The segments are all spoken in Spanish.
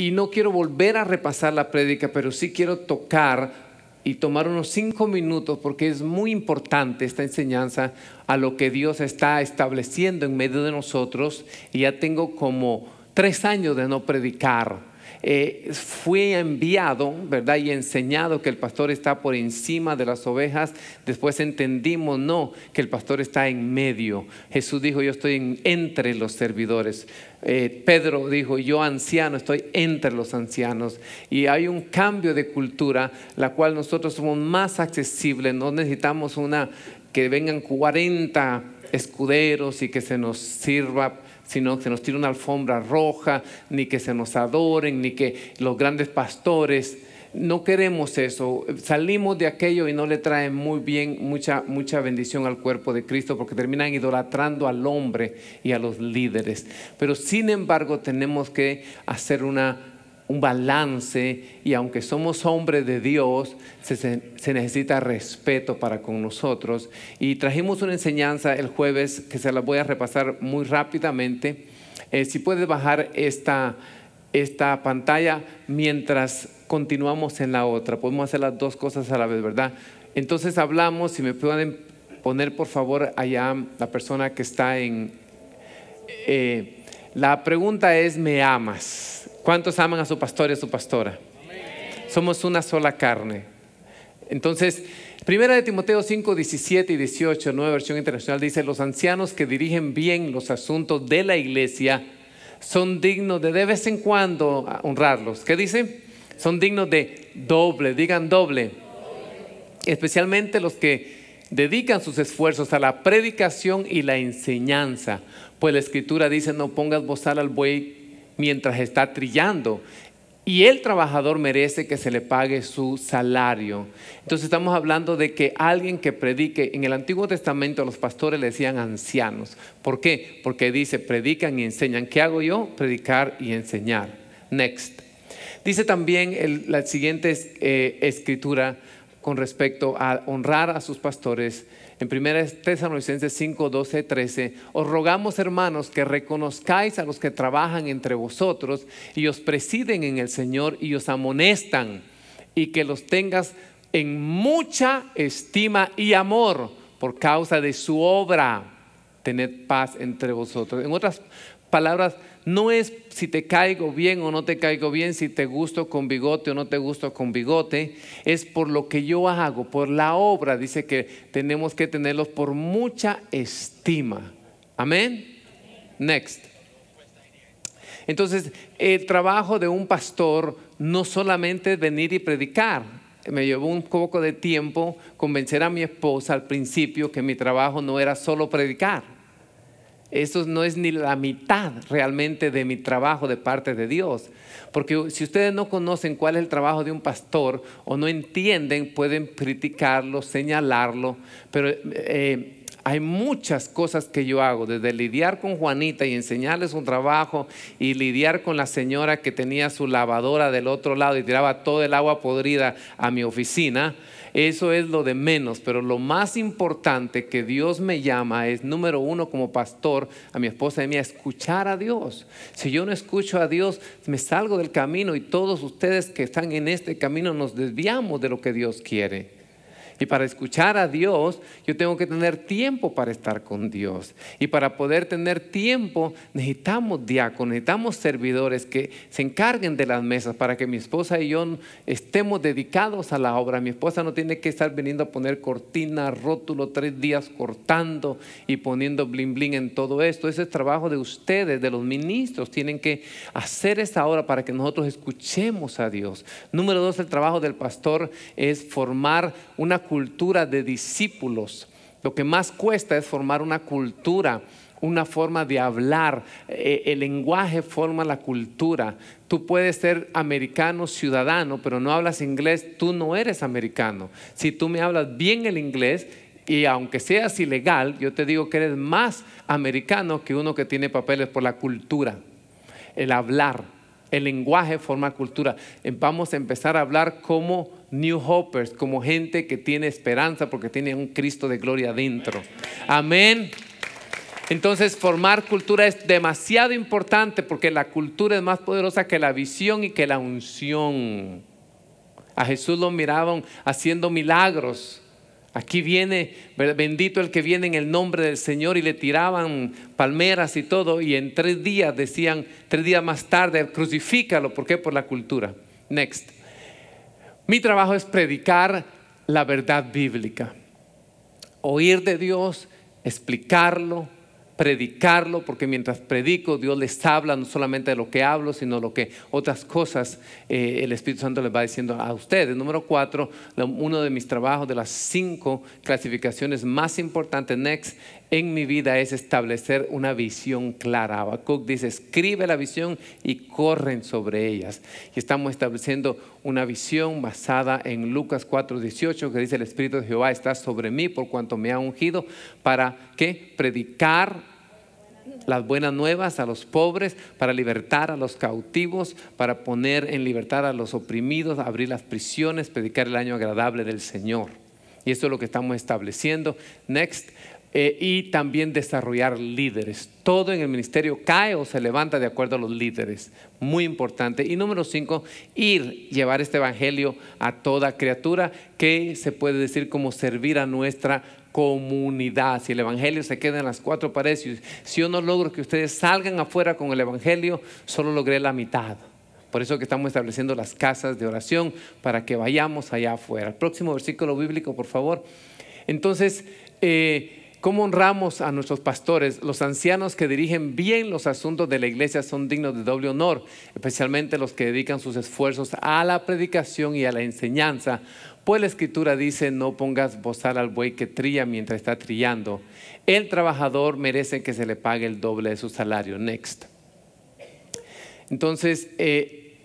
y no quiero volver a repasar la prédica, pero sí quiero tocar y tomar unos cinco minutos porque es muy importante esta enseñanza a lo que Dios está estableciendo en medio de nosotros. Y ya tengo como tres años de no predicar eh, fue enviado, ¿verdad? Y enseñado que el pastor está por encima de las ovejas. Después entendimos, no, que el pastor está en medio. Jesús dijo, yo estoy entre los servidores. Eh, Pedro dijo, yo anciano, estoy entre los ancianos. Y hay un cambio de cultura, la cual nosotros somos más accesibles. No necesitamos una que vengan 40 escuderos y que se nos sirva sino que se nos tire una alfombra roja, ni que se nos adoren, ni que los grandes pastores. No queremos eso. Salimos de aquello y no le traen muy bien mucha, mucha bendición al cuerpo de Cristo porque terminan idolatrando al hombre y a los líderes. Pero sin embargo tenemos que hacer una un balance y aunque somos hombres de Dios, se, necesita respeto para con nosotros. Y trajimos una enseñanza el jueves que se la voy a repasar muy rápidamente. Eh, si puedes bajar esta, esta pantalla mientras continuamos en la otra. Podemos hacer las dos cosas a la vez, ¿verdad? Entonces hablamos, si me pueden poner por favor allá la persona que está en... Eh, la pregunta es, ¿me amas? ¿Cuántos aman a su pastor y a su pastora? Somos una sola carne. Entonces, Primera de Timoteo 5, 17 y 18, nueva versión internacional, dice, los ancianos que dirigen bien los asuntos de la iglesia son dignos de de vez en cuando honrarlos. ¿Qué dice? Son dignos de doble, digan doble. Especialmente los que dedican sus esfuerzos a la predicación y la enseñanza. Pues la escritura dice, no pongas bozal al buey mientras está trillando. Y el trabajador merece que se le pague su salario. Entonces estamos hablando de que alguien que predique, en el Antiguo Testamento los pastores le decían ancianos. ¿Por qué? Porque dice, predican y enseñan. ¿Qué hago yo? Predicar y enseñar. Next. Dice también la siguiente eh, escritura con respecto a honrar a sus pastores en 1 Tesalonicenses 5, 12, 13, os rogamos hermanos que reconozcáis a los que trabajan entre vosotros y os presiden en el Señor y os amonestan y que los tengas en mucha estima y amor por causa de su obra. Tened paz entre vosotros. En otras palabras, no es si te caigo bien o no te caigo bien, si te gusto con bigote o no te gusto con bigote, es por lo que yo hago, por la obra. Dice que tenemos que tenerlos por mucha estima. Amén. Next. Entonces, el trabajo de un pastor no solamente es venir y predicar. Me llevó un poco de tiempo convencer a mi esposa al principio que mi trabajo no era solo predicar eso no es ni la mitad realmente de mi trabajo de parte de Dios. Porque si ustedes no conocen cuál es el trabajo de un pastor o no entienden, pueden criticarlo, señalarlo. Pero eh, hay muchas cosas que yo hago, desde lidiar con Juanita y enseñarles un trabajo y lidiar con la señora que tenía su lavadora del otro lado y tiraba todo el agua podrida a mi oficina. Eso es lo de menos, pero lo más importante que Dios me llama es, número uno, como pastor, a mi esposa y a mí, escuchar a Dios. Si yo no escucho a Dios, me salgo del camino y todos ustedes que están en este camino nos desviamos de lo que Dios quiere. Y para escuchar a Dios, yo tengo que tener tiempo para estar con Dios. Y para poder tener tiempo, necesitamos diáconos, necesitamos servidores que se encarguen de las mesas para que mi esposa y yo estemos dedicados a la obra. Mi esposa no tiene que estar viniendo a poner cortina, rótulo, tres días cortando y poniendo bling bling en todo esto. Ese es trabajo de ustedes, de los ministros. Tienen que hacer esa obra para que nosotros escuchemos a Dios. Número dos, el trabajo del pastor es formar una cultura de discípulos. Lo que más cuesta es formar una cultura, una forma de hablar. Eh, el lenguaje forma la cultura. Tú puedes ser americano ciudadano, pero no hablas inglés, tú no eres americano. Si tú me hablas bien el inglés, y aunque seas ilegal, yo te digo que eres más americano que uno que tiene papeles por la cultura, el hablar el lenguaje forma cultura. Eh, vamos a empezar a hablar como New Hoppers, como gente que tiene esperanza porque tiene un Cristo de gloria adentro. Amén. Entonces, formar cultura es demasiado importante porque la cultura es más poderosa que la visión y que la unción. A Jesús lo miraban haciendo milagros Aquí viene, bendito el que viene en el nombre del Señor y le tiraban palmeras y todo y en tres días decían, tres días más tarde, crucifícalo, ¿por qué? Por la cultura. Next. Mi trabajo es predicar la verdad bíblica, oír de Dios, explicarlo, predicarlo, porque mientras predico Dios les habla no solamente de lo que hablo, sino lo que otras cosas eh, el Espíritu Santo les va diciendo a ustedes. Número cuatro, uno de mis trabajos de las cinco clasificaciones más importantes, Next, en mi vida es establecer una visión clara. Habacuc dice, escribe la visión y corren sobre ellas. Y estamos estableciendo una visión basada en Lucas 4:18 que dice, el Espíritu de Jehová está sobre mí por cuanto me ha ungido para que predicar las buenas nuevas a los pobres, para libertar a los cautivos, para poner en libertad a los oprimidos, abrir las prisiones, predicar el año agradable del Señor. Y esto es lo que estamos estableciendo. Next, eh, y también desarrollar líderes. Todo en el ministerio cae o se levanta de acuerdo a los líderes. Muy importante. Y número cinco, ir, llevar este evangelio a toda criatura, que se puede decir como servir a nuestra comunidad. Si el evangelio se queda en las cuatro paredes, si yo no logro que ustedes salgan afuera con el evangelio, solo logré la mitad. Por eso que estamos estableciendo las casas de oración para que vayamos allá afuera. El próximo versículo bíblico, por favor. Entonces, eh, ¿Cómo honramos a nuestros pastores? Los ancianos que dirigen bien los asuntos de la iglesia son dignos de doble honor, especialmente los que dedican sus esfuerzos a la predicación y a la enseñanza. Pues la escritura dice, no pongas bozar al buey que trilla mientras está trillando. El trabajador merece que se le pague el doble de su salario. Next. Entonces, eh,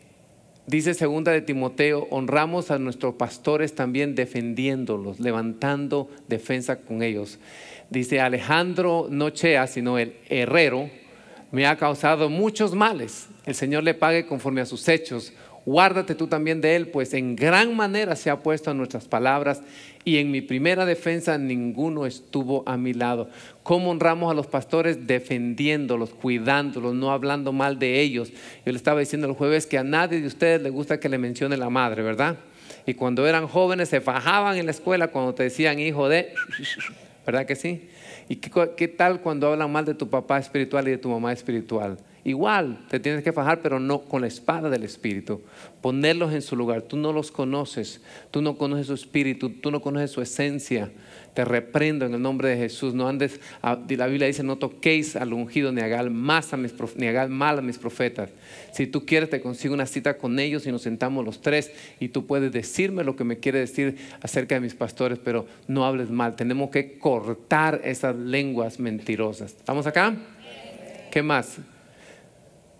dice segunda de Timoteo, honramos a nuestros pastores también defendiéndolos, levantando defensa con ellos. Dice Alejandro Nochea, sino el herrero, me ha causado muchos males. El Señor le pague conforme a sus hechos. Guárdate tú también de él, pues en gran manera se ha puesto a nuestras palabras y en mi primera defensa ninguno estuvo a mi lado. ¿Cómo honramos a los pastores? Defendiéndolos, cuidándolos, no hablando mal de ellos. Yo le estaba diciendo el jueves que a nadie de ustedes le gusta que le mencione la madre, ¿verdad? Y cuando eran jóvenes se fajaban en la escuela cuando te decían hijo de... ¿verdad que sí? ¿Y qué, tal cuando hablan mal de tu papá espiritual y de tu mamá espiritual? Igual te tienes que fajar, pero no con la espada del Espíritu. Ponerlos en su lugar. Tú no los conoces. Tú no conoces su espíritu. Tú no conoces su esencia. Te reprendo en el nombre de Jesús. No andes. la Biblia dice: No toquéis al ungido ni hagáis mal a mis profetas. Si tú quieres, te consigo una cita con ellos y nos sentamos los tres. Y tú puedes decirme lo que me quiere decir acerca de mis pastores, pero no hables mal. Tenemos que cortar esas lenguas mentirosas. ¿Estamos acá? ¿Qué más?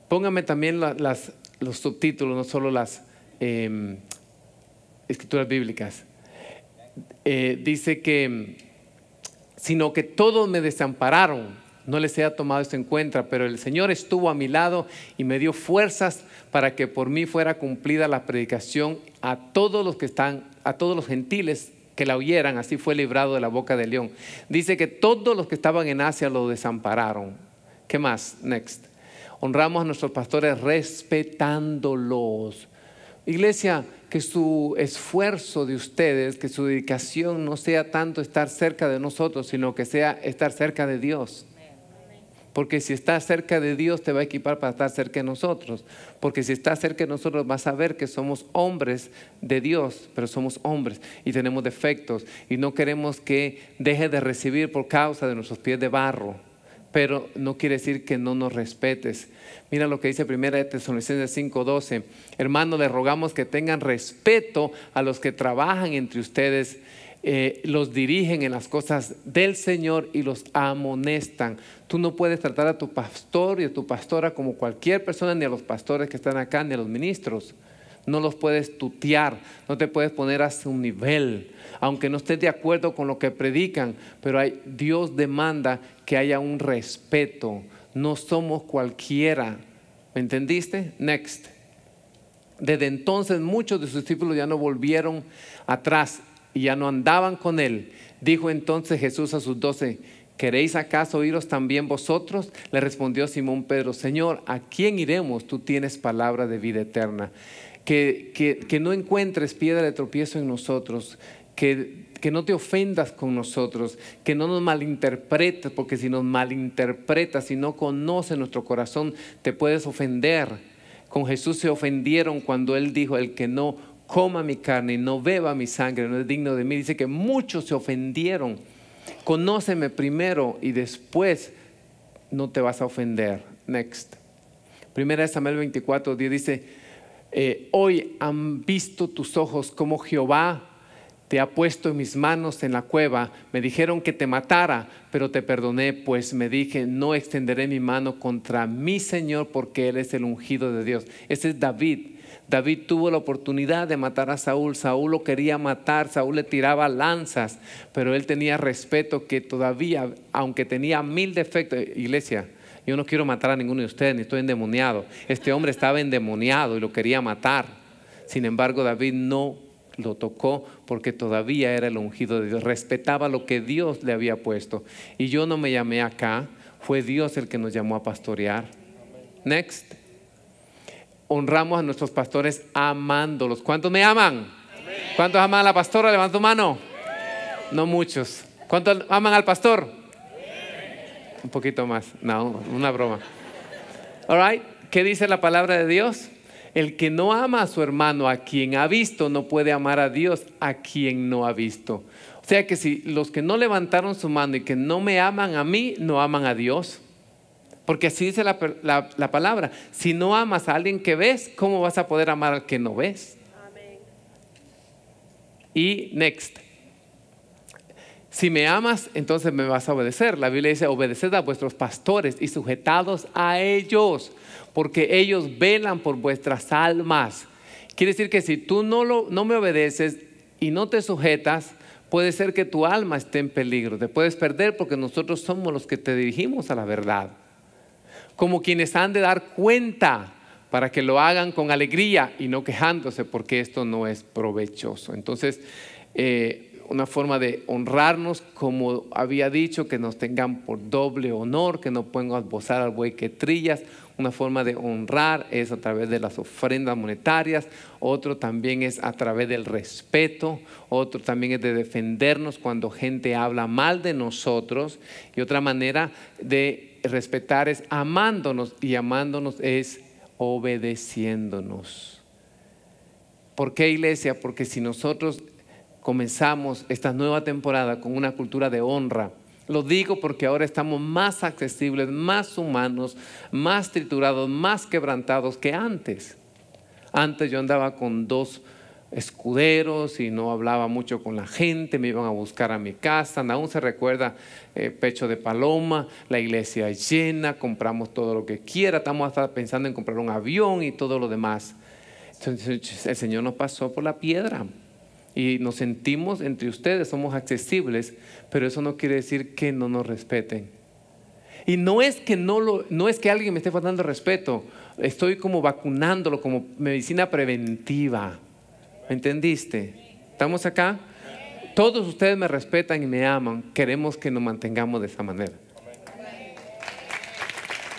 Póngame también los subtítulos, no solo las em, escrituras bíblicas. Eh, dice que, sino que todos me desampararon, no les he tomado esto en cuenta, pero el Señor estuvo a mi lado y me dio fuerzas para que por mí fuera cumplida la predicación a todos los que están, a todos los gentiles que la oyeran, así fue librado de la boca del león. Dice que todos los que estaban en Asia lo desampararon. ¿Qué más? Next. Honramos a nuestros pastores respetándolos. Iglesia, que su esfuerzo de ustedes, que su dedicación no sea tanto estar cerca de nosotros, sino que sea estar cerca de Dios. Porque si estás cerca de Dios te va a equipar para estar cerca de nosotros. Porque si estás cerca de nosotros vas a ver que somos hombres de Dios, pero somos hombres y tenemos defectos y no queremos que deje de recibir por causa de nuestros pies de barro pero no quiere decir que no nos respetes. Mira lo que dice Primera de Tesalonicenses 5:12. Hermano, le rogamos que tengan respeto a los que trabajan entre ustedes, eh, los dirigen en las cosas del Señor y los amonestan. Tú no puedes tratar a tu pastor y a tu pastora como cualquier persona, ni a los pastores que están acá, ni a los ministros no los puedes tutear, no te puedes poner a su nivel, aunque no estés de acuerdo con lo que predican, pero Dios demanda que haya un respeto, no somos cualquiera, ¿me entendiste? Next. Desde entonces muchos de sus discípulos ya no volvieron atrás y ya no andaban con él. Dijo entonces Jesús a sus doce, ¿Queréis acaso iros también vosotros? Le respondió Simón Pedro, Señor, ¿a quién iremos? Tú tienes palabra de vida eterna que, no encuentres piedra de tropiezo en nosotros, que, no te ofendas con nosotros, que no nos malinterpretes, porque si nos malinterpretas, si no conoces nuestro corazón, te puedes ofender. Con Jesús se ofendieron cuando Él dijo, el que no coma mi carne y no beba mi sangre, no es digno de mí. Dice que muchos se ofendieron. Conóceme primero y después no te vas a ofender. Next. Primera de Samuel 24, Dios dice, eh, hoy han visto tus ojos como Jehová te ha puesto mis manos en la cueva, me dijeron que te matara, pero te perdoné, pues me dije, no extenderé mi mano contra mi Señor porque Él es el ungido de Dios. Ese es David. David tuvo la oportunidad de matar a Saúl, Saúl lo quería matar, Saúl le tiraba lanzas, pero él tenía respeto que todavía, aunque tenía mil defectos, iglesia, yo no quiero matar a ninguno de ustedes, ni estoy endemoniado. Este hombre estaba endemoniado y lo quería matar. Sin embargo, David no lo tocó porque todavía era el ungido de Dios, respetaba lo que Dios le había puesto. Y yo no me llamé acá, fue Dios el que nos llamó a pastorear. Next. Honramos a nuestros pastores amándolos. ¿Cuántos me aman? ¿Cuántos aman a la pastora? Levanta tu mano. No muchos. ¿Cuántos aman al pastor? un poquito más. No, una broma. All right. ¿Qué dice la palabra de Dios? El que no ama a su hermano a quien ha visto no puede amar a Dios a quien no ha visto. O sea que si los que no levantaron su mano y que no me aman a mí, no aman a Dios. Porque así dice la, palabra. Si no amas a alguien que ves, ¿cómo vas a poder amar al que no ves? Amén. Y next. Si me amas, entonces me vas a obedecer. La Biblia dice, obedeced a vuestros pastores y sujetados a ellos, porque ellos velan por vuestras almas. Quiere decir que si tú no, me obedeces y no te sujetas, puede ser que tu alma esté en peligro. Te puedes perder porque nosotros somos los que te dirigimos a la verdad. Como quienes han de dar cuenta para que lo hagan con alegría y no quejándose porque esto no es provechoso. Entonces, eh, una forma de honrarnos, como había dicho, que nos tengan por doble honor, que no a bozar al buey que trillas. Una forma de honrar es a través de las ofrendas monetarias, otro también es a través del respeto, otro también es de defendernos cuando gente habla mal de nosotros y otra manera de respetar es amándonos y amándonos es obedeciéndonos. ¿Por qué iglesia? Porque si nosotros comenzamos esta nueva temporada con una cultura de honra. Lo digo porque ahora estamos más accesibles, más humanos, más triturados, más quebrantados que antes. Antes yo andaba con dos escuderos y no hablaba mucho con la gente, me iban a buscar a mi casa, aún se recuerda eh, Pecho de Paloma, la iglesia llena, compramos todo lo que quiera, estamos hasta pensando en comprar un avión y todo lo demás. Entonces el Señor nos pasó por la piedra y nos sentimos entre ustedes, somos accesibles, pero eso no quiere decir que no nos respeten. Y no es que, no lo, no es que alguien me esté faltando respeto, estoy como vacunándolo como medicina preventiva. ¿Me entendiste? ¿Estamos acá? Todos ustedes me respetan y me aman. Queremos que nos mantengamos de esa manera.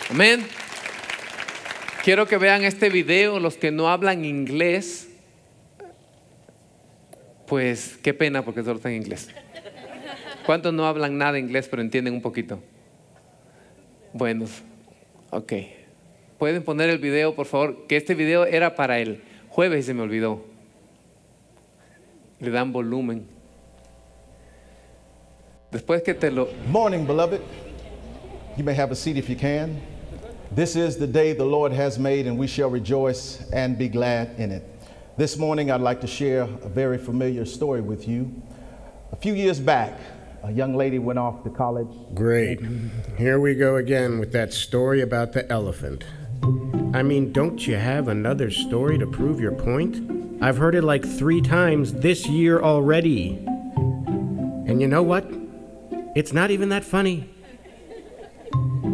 Amén. Quiero que vean este video los que no hablan inglés pues qué pena porque solo está en inglés. ¿Cuántos no hablan nada inglés pero entienden un poquito? Buenos. Ok. Pueden poner el video, por favor, que este video era para el jueves y se me olvidó. Le dan volumen. Después que te lo. Morning, beloved. You may have a seat if you can. This is the day the Lord has made, and we shall rejoice and be glad in it. This morning, I'd like to share a very familiar story with you. A few years back, a young lady went off to college. Great. Here we go again with that story about the elephant. I mean, don't you have another story to prove your point? I've heard it like three times this year already. And you know what? It's not even that funny.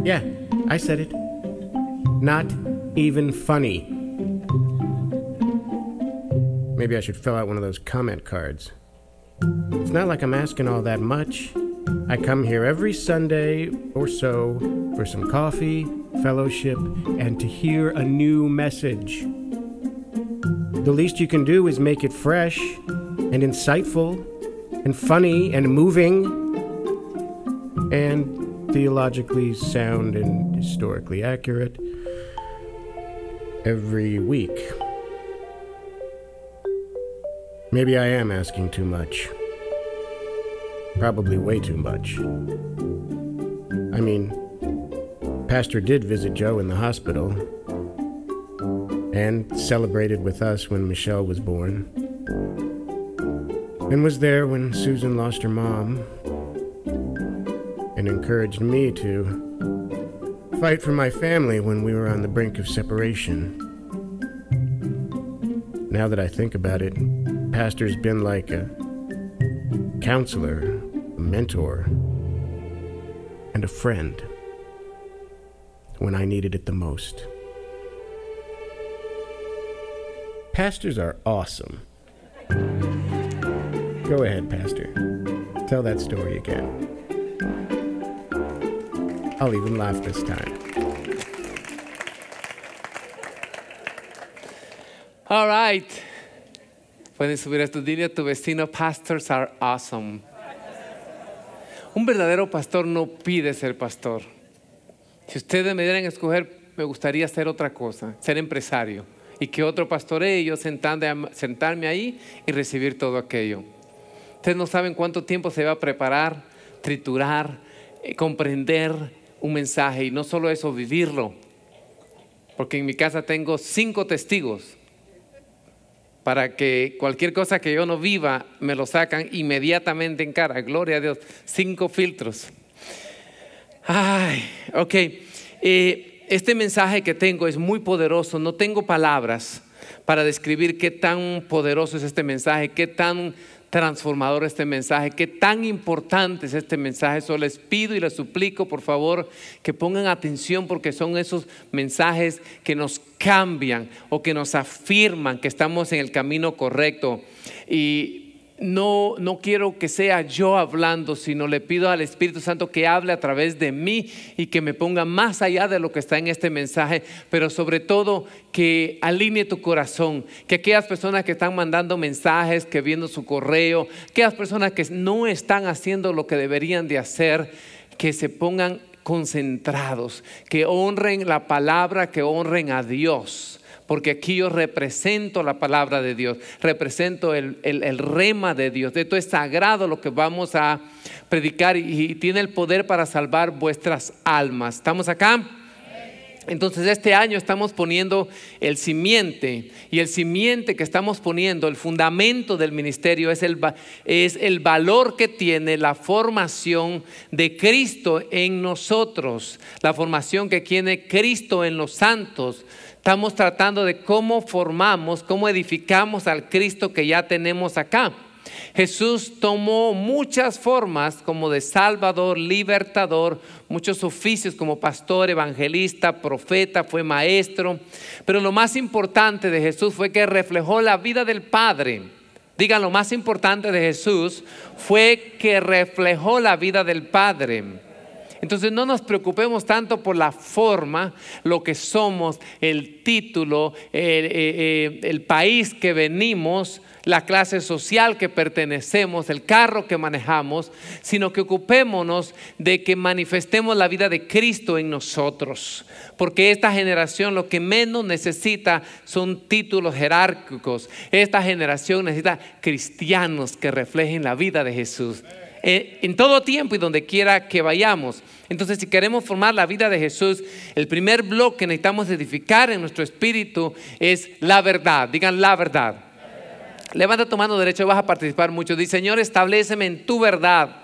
Yeah, I said it. Not even funny. Maybe I should fill out one of those comment cards. It's not like I'm asking all that much. I come here every Sunday or so for some coffee, fellowship, and to hear a new message. The least you can do is make it fresh and insightful and funny and moving and theologically sound and historically accurate every week. Maybe I am asking too much. Probably way too much. I mean, Pastor did visit Joe in the hospital and celebrated with us when Michelle was born and was there when Susan lost her mom and encouraged me to fight for my family when we were on the brink of separation. Now that I think about it, pastor's been like a counselor, a mentor, and a friend when I needed it the most. Pastors are awesome. Go ahead, Pastor. Tell that story again. I'll even laugh this time. All right. Pueden subir a tu a tu vecino, pastors are awesome. Un verdadero pastor no pide ser pastor. Si ustedes me dieran a escoger, me gustaría hacer otra cosa, ser empresario. Y que otro pastoree y yo sentarme ahí y recibir todo aquello. Ustedes no saben cuánto tiempo se va a preparar, triturar, eh, comprender un mensaje. Y no solo eso, vivirlo. Porque en mi casa tengo cinco testigos para que cualquier cosa que yo no viva me lo sacan inmediatamente en cara. Gloria a Dios. Cinco filtros. Ay, ok. Eh, este mensaje que tengo es muy poderoso. No tengo palabras para describir qué tan poderoso es este mensaje, qué tan transformador este mensaje, qué tan importante es este mensaje. Eso les pido y les suplico, por favor, que pongan atención porque son esos mensajes que nos cambian o que nos afirman que estamos en el camino correcto. Y no, no quiero que sea yo hablando, sino le pido al Espíritu Santo que hable a través de mí y que me ponga más allá de lo que está en este mensaje, pero sobre todo que alinee tu corazón, que aquellas personas que están mandando mensajes, que viendo su correo, aquellas personas que no están haciendo lo que deberían de hacer, que se pongan concentrados, que honren la palabra, que honren a Dios porque aquí yo represento la palabra de Dios, represento el, rema de Dios. Esto es sagrado lo que vamos a predicar y, tiene el poder para salvar vuestras almas. ¿Estamos acá? Entonces este año estamos poniendo el simiente y el simiente que estamos poniendo, el fundamento del ministerio es el, es el valor que tiene la formación de Cristo en nosotros, la formación que tiene Cristo en los santos, Estamos tratando de cómo formamos, cómo edificamos al Cristo que ya tenemos acá. Jesús tomó muchas formas como de Salvador, libertador, muchos oficios como pastor, evangelista, profeta, fue maestro. Pero lo más importante de Jesús fue que reflejó la vida del Padre. Digan, lo más importante de Jesús fue que reflejó la vida del Padre. Entonces no nos preocupemos tanto por la forma, lo que somos, el título, eh, eh, el, país que venimos, la clase social que pertenecemos, el carro que manejamos, sino que ocupémonos de que manifestemos la vida de Cristo en nosotros. Porque esta generación lo que menos necesita son títulos jerárquicos. Esta generación necesita cristianos que reflejen la vida de Jesús. Eh, en todo tiempo y donde quiera que vayamos. Entonces, si queremos formar la vida de Jesús, el primer bloque que necesitamos edificar en nuestro espíritu es la verdad. Digan la verdad. Levanta tu mano derecha, vas a participar mucho. Dice, Señor, estableceme en tu verdad.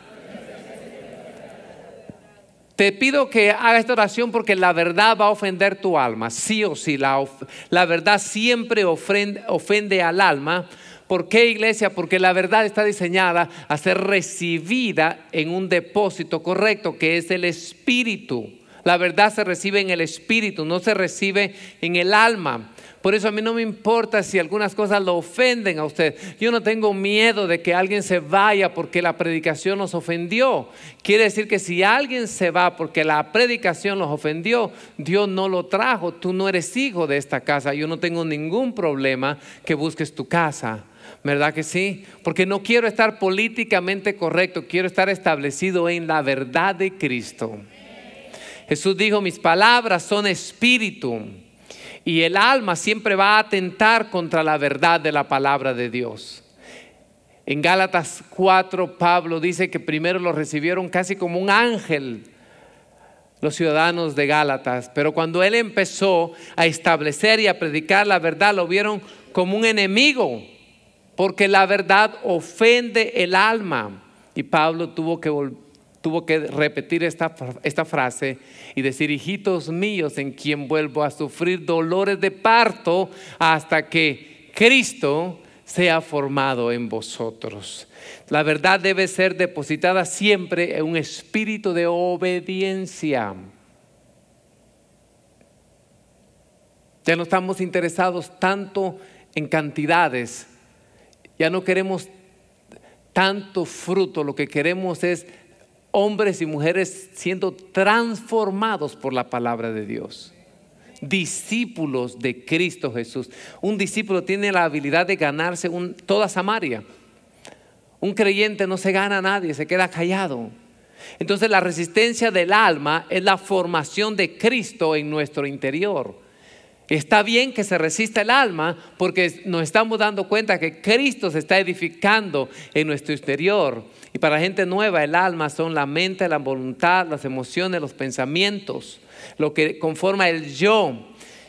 Te pido que haga esta oración porque la verdad va a ofender tu alma, sí o sí. La, la verdad siempre ofende al alma, ¿Por qué iglesia? Porque la verdad está diseñada a ser recibida en un depósito correcto, que es el espíritu. La verdad se recibe en el espíritu, no se recibe en el alma. Por eso a mí no me importa si algunas cosas lo ofenden a usted. Yo no tengo miedo de que alguien se vaya porque la predicación nos ofendió. Quiere decir que si alguien se va porque la predicación los ofendió, Dios no lo trajo. Tú no eres hijo de esta casa. Yo no tengo ningún problema que busques tu casa. ¿verdad que sí? Porque no quiero estar políticamente correcto, quiero estar establecido en la verdad de Cristo. Jesús dijo, mis palabras son espíritu y el alma siempre va a atentar contra la verdad de la palabra de Dios. En Gálatas 4, Pablo dice que primero lo recibieron casi como un ángel los ciudadanos de Gálatas, pero cuando él empezó a establecer y a predicar la verdad, lo vieron como un enemigo, porque la verdad ofende el alma. Y Pablo tuvo que, tuvo que repetir esta, esta frase y decir, hijitos míos, en quien vuelvo a sufrir dolores de parto hasta que Cristo sea formado en vosotros. La verdad debe ser depositada siempre en un espíritu de obediencia. Ya no estamos interesados tanto en cantidades, ya no queremos tanto fruto, lo que queremos es hombres y mujeres siendo transformados por la palabra de Dios. Discípulos de Cristo Jesús. Un discípulo tiene la habilidad de ganarse toda Samaria. Un creyente no se gana a nadie, se queda callado. Entonces la resistencia del alma es la formación de Cristo en nuestro interior. Está bien que se resista el alma porque nos estamos dando cuenta que Cristo se está edificando en nuestro exterior. Y para gente nueva el alma son la mente, la voluntad, las emociones, los pensamientos, lo que conforma el yo.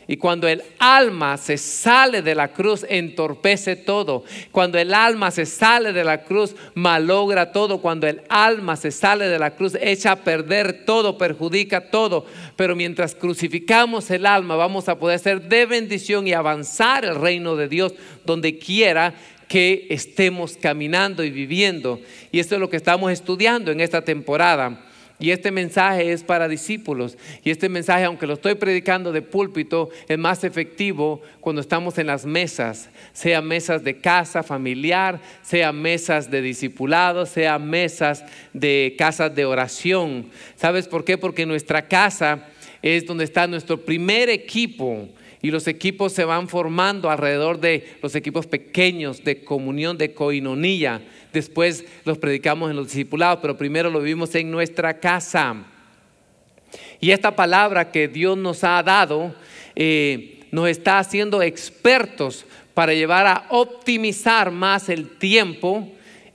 Y cuando el alma se sale de la cruz, entorpece todo. Cuando el alma se sale de la cruz, malogra todo. Cuando el alma se sale de la cruz, echa a perder todo, perjudica todo. Pero mientras crucificamos el alma, vamos a poder ser de bendición y avanzar el reino de Dios donde quiera que estemos caminando y viviendo. Y esto es lo que estamos estudiando en esta temporada y este mensaje es para discípulos. Y este mensaje, aunque lo estoy predicando de púlpito, es más efectivo cuando estamos en las mesas, sea mesas de casa familiar, sea mesas de discipulados, sea mesas de casas de oración. ¿Sabes por qué? Porque nuestra casa es donde está nuestro primer equipo y los equipos se van formando alrededor de los equipos pequeños de comunión, de coinonía. Después los predicamos en los discipulados, pero primero lo vivimos en nuestra casa. Y esta palabra que Dios nos ha dado eh, nos está haciendo expertos para llevar a optimizar más el tiempo.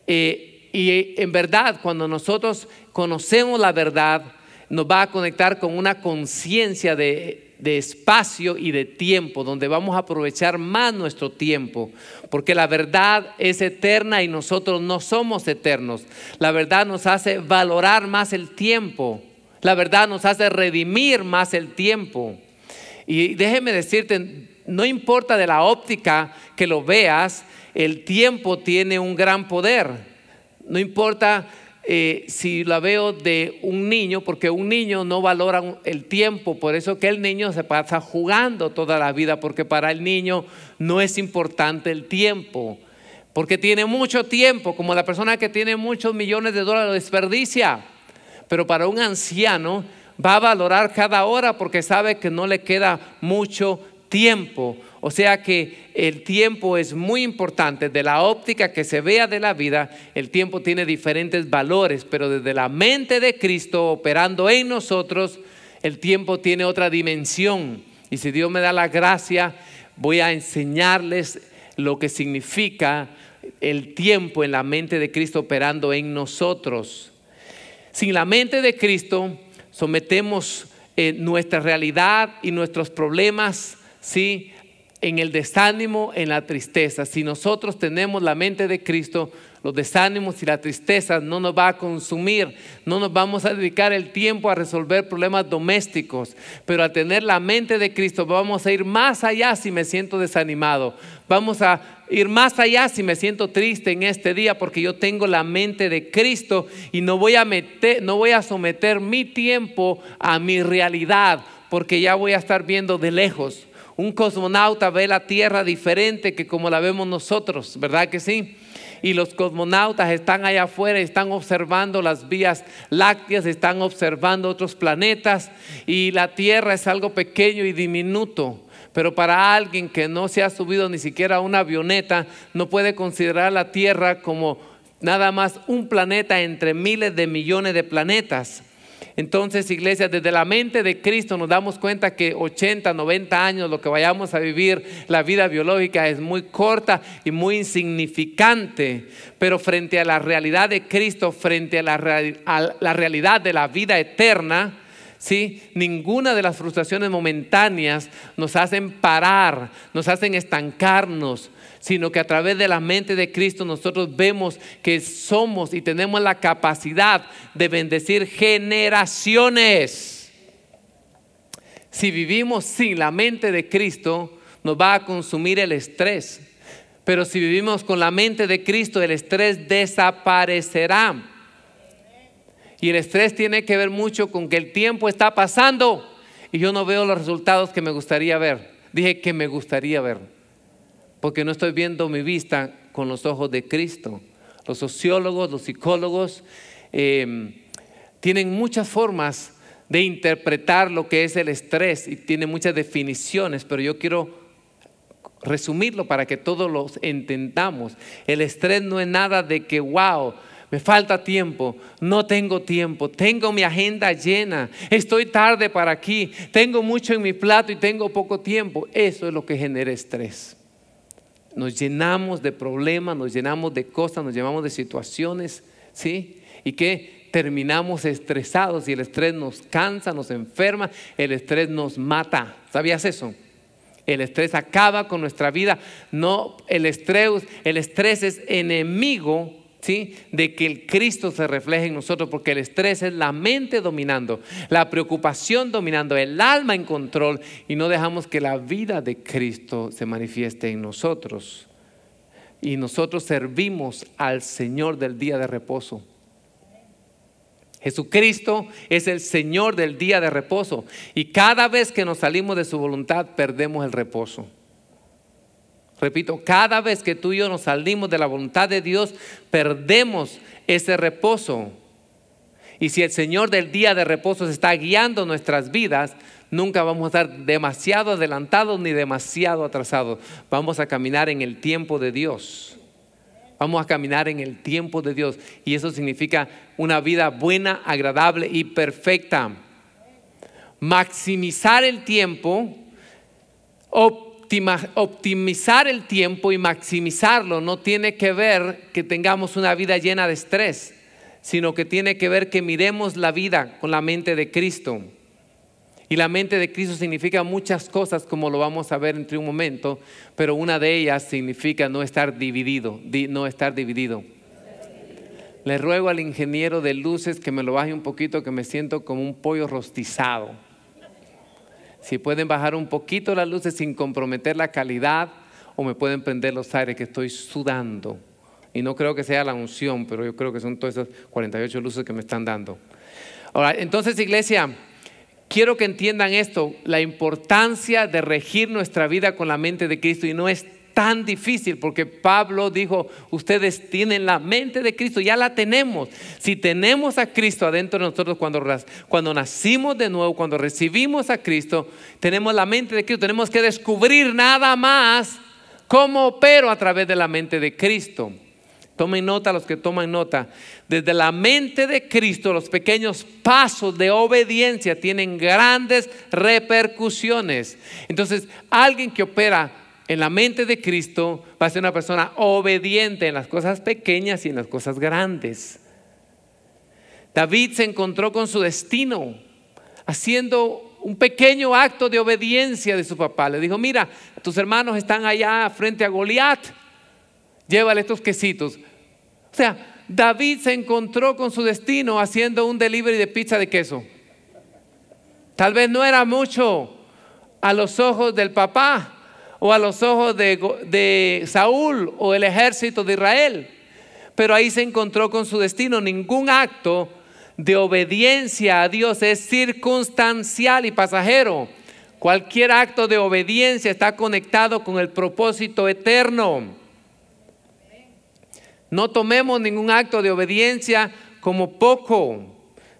Eh, y en verdad, cuando nosotros conocemos la verdad, nos va a conectar con una conciencia de de espacio y de tiempo, donde vamos a aprovechar más nuestro tiempo, porque la verdad es eterna y nosotros no somos eternos. La verdad nos hace valorar más el tiempo, la verdad nos hace redimir más el tiempo. Y déjeme decirte, no importa de la óptica que lo veas, el tiempo tiene un gran poder. No importa eh, si la veo de un niño, porque un niño no valora el tiempo, por eso que el niño se pasa jugando toda la vida, porque para el niño no es importante el tiempo, porque tiene mucho tiempo, como la persona que tiene muchos millones de dólares lo desperdicia, pero para un anciano va a valorar cada hora porque sabe que no le queda mucho tiempo. O sea que el tiempo es muy importante. De la óptica que se vea de la vida, el tiempo tiene diferentes valores, pero desde la mente de Cristo operando en nosotros, el tiempo tiene otra dimensión. Y si Dios me da la gracia, voy a enseñarles lo que significa el tiempo en la mente de Cristo operando en nosotros. Sin la mente de Cristo sometemos eh, nuestra realidad y nuestros problemas, ¿sí? en el desánimo, en la tristeza. Si nosotros tenemos la mente de Cristo, los desánimos y la tristeza no nos va a consumir, no nos vamos a dedicar el tiempo a resolver problemas domésticos, pero al tener la mente de Cristo vamos a ir más allá si me siento desanimado, vamos a ir más allá si me siento triste en este día porque yo tengo la mente de Cristo y no voy a, meter, no voy a someter mi tiempo a mi realidad porque ya voy a estar viendo de lejos un cosmonauta ve la Tierra diferente que como la vemos nosotros, ¿verdad que sí? y los cosmonautas están allá afuera, están observando las vías lácteas, están observando otros planetas y la Tierra es algo pequeño y diminuto. Pero para alguien que no se ha subido ni siquiera a una avioneta, no puede considerar la Tierra como nada más un planeta entre miles de millones de planetas. Entonces, iglesia, desde la mente de Cristo nos damos cuenta que 80, 90 años, lo que vayamos a vivir, la vida biológica es muy corta y muy insignificante. Pero frente a la realidad de Cristo, frente a la, la realidad de la vida eterna, ¿sí? Ninguna de las frustraciones momentáneas nos hacen parar, nos hacen estancarnos, sino que a través de la mente de Cristo nosotros vemos que somos y tenemos la capacidad de bendecir generaciones. Si vivimos sin la mente de Cristo, nos va a consumir el estrés. Pero si vivimos con la mente de Cristo, el estrés desaparecerá. Y el estrés tiene que ver mucho con que el tiempo está pasando y yo no veo los resultados que me gustaría ver. Dije que me gustaría ver porque no estoy viendo mi vista con los ojos de Cristo. Los sociólogos, los psicólogos em, tienen muchas formas de interpretar lo que es el estrés y tienen muchas definiciones, pero yo quiero resumirlo para que todos los entendamos. El estrés no es nada de que, wow, me falta tiempo, no tengo tiempo, tengo mi agenda llena, estoy tarde para aquí, tengo mucho en mi plato y tengo poco tiempo. Eso es lo que genera estrés nos llenamos de problemas, nos llenamos de cosas, nos llenamos de situaciones, ¿sí? Y que terminamos estresados y el estrés nos cansa, nos enferma, el estrés nos mata. ¿Sabías eso? El estrés acaba con nuestra vida. No, el estrés, el estrés es enemigo de que el Cristo se refleje en nosotros, porque el estrés es la mente dominando, la preocupación dominando, el alma en control, y no dejamos que la vida de Cristo se manifieste en nosotros. Y nosotros servimos al Señor del día de reposo. Jesucristo es el Señor del día de reposo. Y cada vez que nos salimos de su voluntad, perdemos el reposo. Repito, cada vez que tú y yo nos salimos de la voluntad de Dios, perdemos ese reposo. Y si el Señor del día de reposo está guiando nuestras vidas, nunca vamos a estar demasiado adelantados ni demasiado atrasados. Vamos a caminar en el tiempo de Dios. Vamos a caminar en el tiempo de Dios. Y eso significa una vida buena, agradable y perfecta. Maximizar el tiempo, optimizar el tiempo y maximizarlo no tiene que ver que tengamos una vida llena de estrés, sino que tiene que ver que miremos la vida con la mente de Cristo. Y la mente de Cristo significa muchas cosas, como lo vamos a ver entre un momento, pero una de ellas significa no estar dividido, no estar dividido. Le ruego al ingeniero de luces que me lo baje un poquito, que me siento como un pollo rostizado. Si pueden bajar un poquito las luces sin comprometer la calidad o me pueden prender los aires que estoy sudando. Y no creo que sea la unción, pero yo creo que son todas esas 48 luces que me están dando. Ahora, entonces iglesia, quiero que entiendan esto, la importancia de regir nuestra vida con la mente de Cristo y no es tan difícil porque Pablo dijo, ustedes tienen la mente de Cristo, ya la tenemos. Si tenemos a Cristo adentro de nosotros cuando, nacimos de nuevo, cuando recibimos a Cristo, tenemos la mente de Cristo, tenemos que descubrir nada más cómo opera a través de la mente de Cristo. Tomen nota los que toman nota. Desde la mente de Cristo, los pequeños pasos de obediencia tienen grandes repercusiones. Entonces, alguien que opera en la mente de Cristo va a ser una persona obediente en las cosas pequeñas y en las cosas grandes. David se encontró con su destino haciendo un pequeño acto de obediencia de su papá. Le dijo, mira, tus hermanos están allá frente a Goliat, llévale estos quesitos. O sea, David se encontró con su destino haciendo un delivery de pizza de queso. Tal vez no era mucho a los ojos del papá, o a los ojos de, Saúl o el ejército de Israel. Pero ahí se encontró con su destino. Ningún acto de obediencia a Dios es circunstancial y pasajero. Cualquier acto de obediencia está conectado con el propósito eterno. No tomemos ningún acto de obediencia como poco.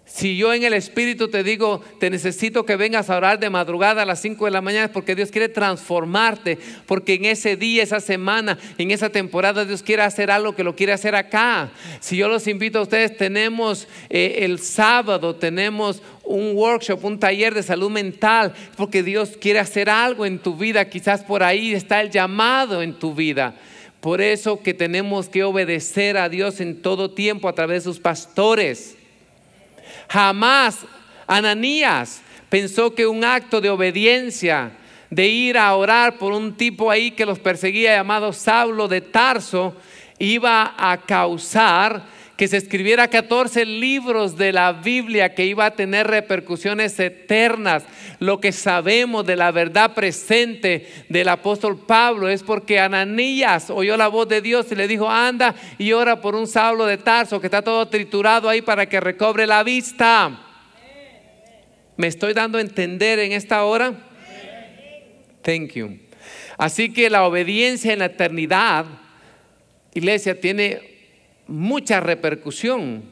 Si yo en el Espíritu te digo, te necesito que vengas a orar de madrugada a las 5 de la mañana, es porque Dios quiere transformarte, porque en ese día, esa semana, en esa temporada, Dios quiere hacer algo que lo quiere hacer acá. Si yo los invito a ustedes, tenemos eh, el sábado, tenemos un workshop, un taller de salud mental, porque Dios quiere hacer algo en tu vida, quizás por ahí está el llamado en tu vida. Por eso que tenemos que obedecer a Dios en todo tiempo a través de sus pastores. Jamás Ananías pensó que un acto de obediencia, de ir a orar por un tipo ahí que los perseguía llamado Saulo de Tarso, iba a causar que se escribiera 14 libros de la Biblia que iba a tener repercusiones eternas lo que sabemos de la verdad presente del apóstol Pablo es porque Ananías oyó la voz de Dios y le dijo, anda y ora por un Saulo de Tarso que está todo triturado ahí para que recobre la vista. ¿Me estoy dando a entender en esta hora? Thank you. Así que la obediencia en la eternidad, iglesia, tiene mucha repercusión.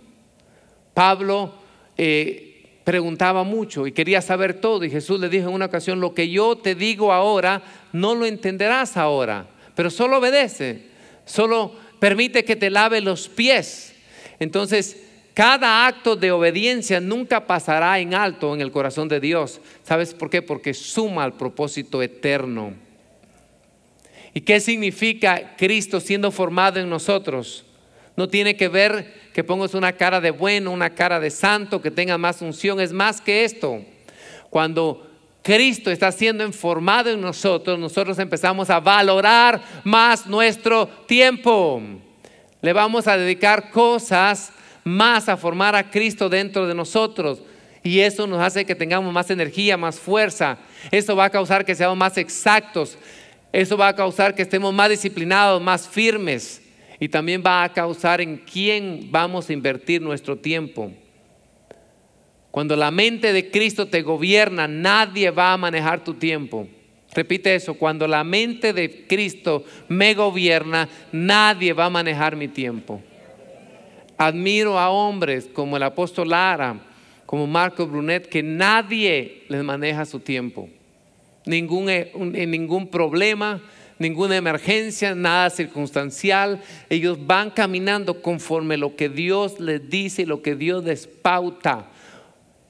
Pablo eh, preguntaba mucho y quería saber todo. Y Jesús le dijo en una ocasión, lo que yo te digo ahora, no lo entenderás ahora, pero solo obedece, solo permite que te lave los pies. Entonces, cada acto de obediencia nunca pasará en alto en el corazón de Dios. ¿Sabes por qué? Porque suma al propósito eterno. ¿Y qué significa Cristo siendo formado en nosotros? No tiene que ver que pongas una cara de bueno, una cara de santo, que tenga más función, Es más que esto. Cuando Cristo está siendo informado en nosotros, nosotros empezamos a valorar más nuestro tiempo. Le vamos a dedicar cosas más a formar a Cristo dentro de nosotros. Y eso nos hace que tengamos más energía, más fuerza. Eso va a causar que seamos más exactos. Eso va a causar que estemos más disciplinados, más firmes y también va a causar en quién vamos a invertir nuestro tiempo. Cuando la mente de Cristo te gobierna, nadie va a manejar tu tiempo. Repite eso, cuando la mente de Cristo me gobierna, nadie va a manejar mi tiempo. Admiro a hombres como el apóstol Lara, como Marco Brunet, que nadie les maneja su tiempo. Ningún, eh, eh, ningún problema, ninguna emergencia, nada circunstancial. Ellos van caminando conforme lo que Dios les dice y lo que Dios les pauta.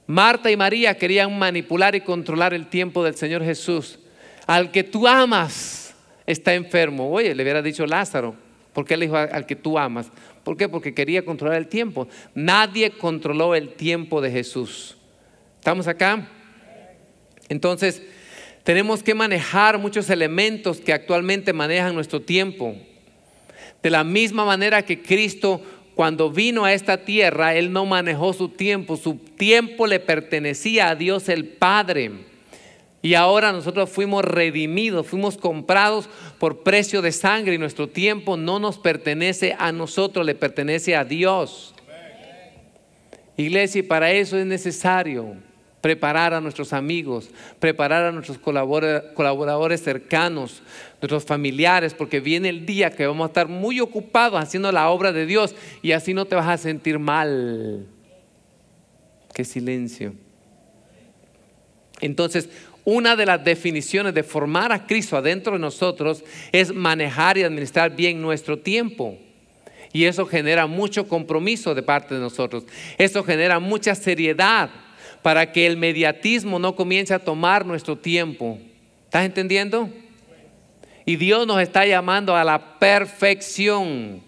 Marta y María querían manipular y controlar el tiempo del Señor Jesús. Al que tú amas está enfermo. Oye, le hubiera dicho Lázaro. ¿Por qué le dijo al que tú amas? ¿Por qué? Porque quería controlar el tiempo. Nadie controló el tiempo de Jesús. ¿Estamos acá? Entonces, tenemos que manejar muchos elementos que actualmente manejan nuestro tiempo. De la misma manera que Cristo cuando vino a esta tierra, Él no manejó su tiempo, su tiempo le pertenecía a Dios el Padre. Y ahora nosotros fuimos redimidos, fuimos comprados por precio de sangre y nuestro tiempo no nos pertenece a nosotros, le pertenece a Dios. Iglesia, y para eso es necesario preparar a nuestros amigos, preparar a nuestros colaboradores cercanos, nuestros familiares, porque viene el día que vamos a estar muy ocupados haciendo la obra de Dios y así no te vas a sentir mal. Qué silencio. Entonces, una de las definiciones de formar a Cristo adentro de nosotros es manejar y administrar bien nuestro tiempo. Y eso genera mucho compromiso de parte de nosotros. Eso genera mucha seriedad para que el mediatismo no comience a tomar nuestro tiempo. ¿Estás entendiendo? Y Dios nos está llamando a la perfección.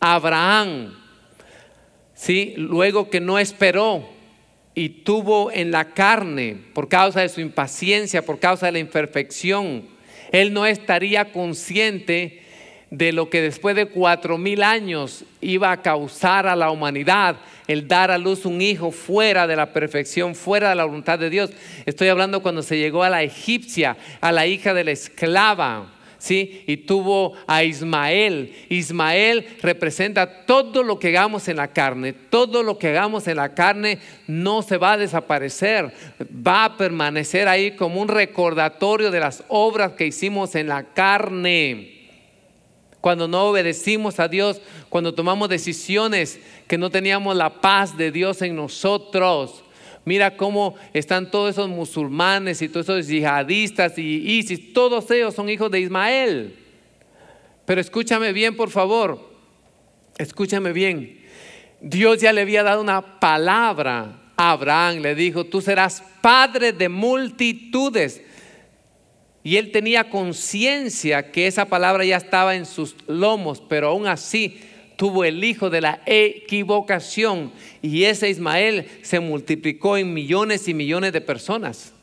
Abraham, ¿sí? luego que no esperó y tuvo en la carne por causa de su impaciencia, por causa de la imperfección, él no estaría consciente de lo que después de cuatro mil años iba a causar a la humanidad el dar a luz un hijo fuera de la perfección, fuera de la voluntad de Dios. Estoy hablando cuando se llegó a la egipcia, a la hija de la esclava. ¿Sí? Y tuvo a Ismael. Ismael representa todo lo que hagamos en la carne. Todo lo que hagamos en la carne no se va a desaparecer. Va a permanecer ahí como un recordatorio de las obras que hicimos en la carne cuando no obedecimos a Dios, cuando tomamos decisiones que no teníamos la paz de Dios en nosotros. Mira cómo están todos esos musulmanes y todos esos yihadistas y ISIS, todos ellos son hijos de Ismael. Pero escúchame bien, por favor, escúchame bien. Dios ya le había dado una palabra a Abraham, le dijo, tú serás padre de multitudes. Y él tenía conciencia que esa palabra ya estaba en sus lomos, pero aún así tuvo el hijo de la equivocación y ese Ismael se multiplicó en millones y millones de personas.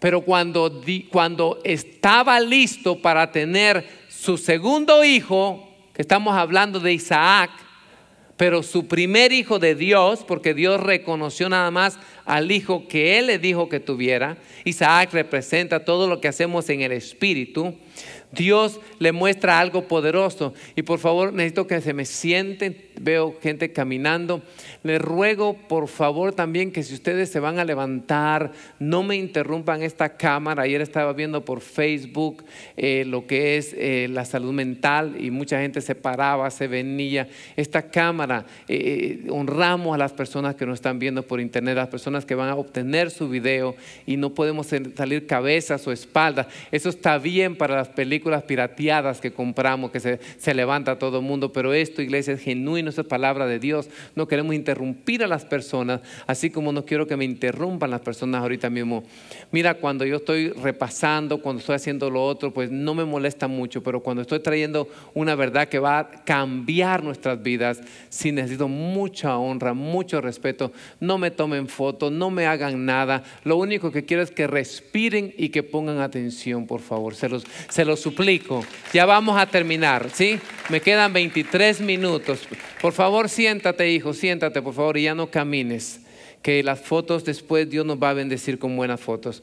Pero cuando, cuando estaba listo para tener su segundo hijo, que estamos hablando de Isaac, pero su primer hijo de Dios, porque Dios reconoció nada más al hijo que Él le dijo que tuviera, Isaac representa todo lo que hacemos en el Espíritu, Dios le muestra algo poderoso. Y por favor, necesito que se me sienten. Veo gente caminando. Le ruego, por favor, también que si ustedes se van a levantar, no me interrumpan esta cámara. Ayer estaba viendo por Facebook eh, lo que es eh, la salud mental y mucha gente se paraba, se venía. Esta cámara, eh, honramos a las personas que nos están viendo por internet, a las personas que van a obtener su video y no podemos salir cabezas o espaldas. Eso está bien para las películas películas pirateadas que compramos, que se, se levanta todo el mundo, pero esto, iglesia, es genuino, es palabra de Dios. No queremos interrumpir a las personas, así como no quiero que me interrumpan las personas ahorita mismo. Mira, cuando yo estoy repasando, cuando estoy haciendo lo otro, pues no me molesta mucho, pero cuando estoy trayendo una verdad que va a cambiar nuestras vidas, sí necesito mucha honra, mucho respeto. No me tomen fotos, no me hagan nada. Lo único que quiero es que respiren y que pongan atención, por favor. Se los, se los suplico, ya vamos a terminar, ¿sí? Me quedan 23 minutos. Por favor, siéntate, hijo, siéntate, por favor, y ya no camines, que las fotos después Dios nos va a bendecir con buenas fotos.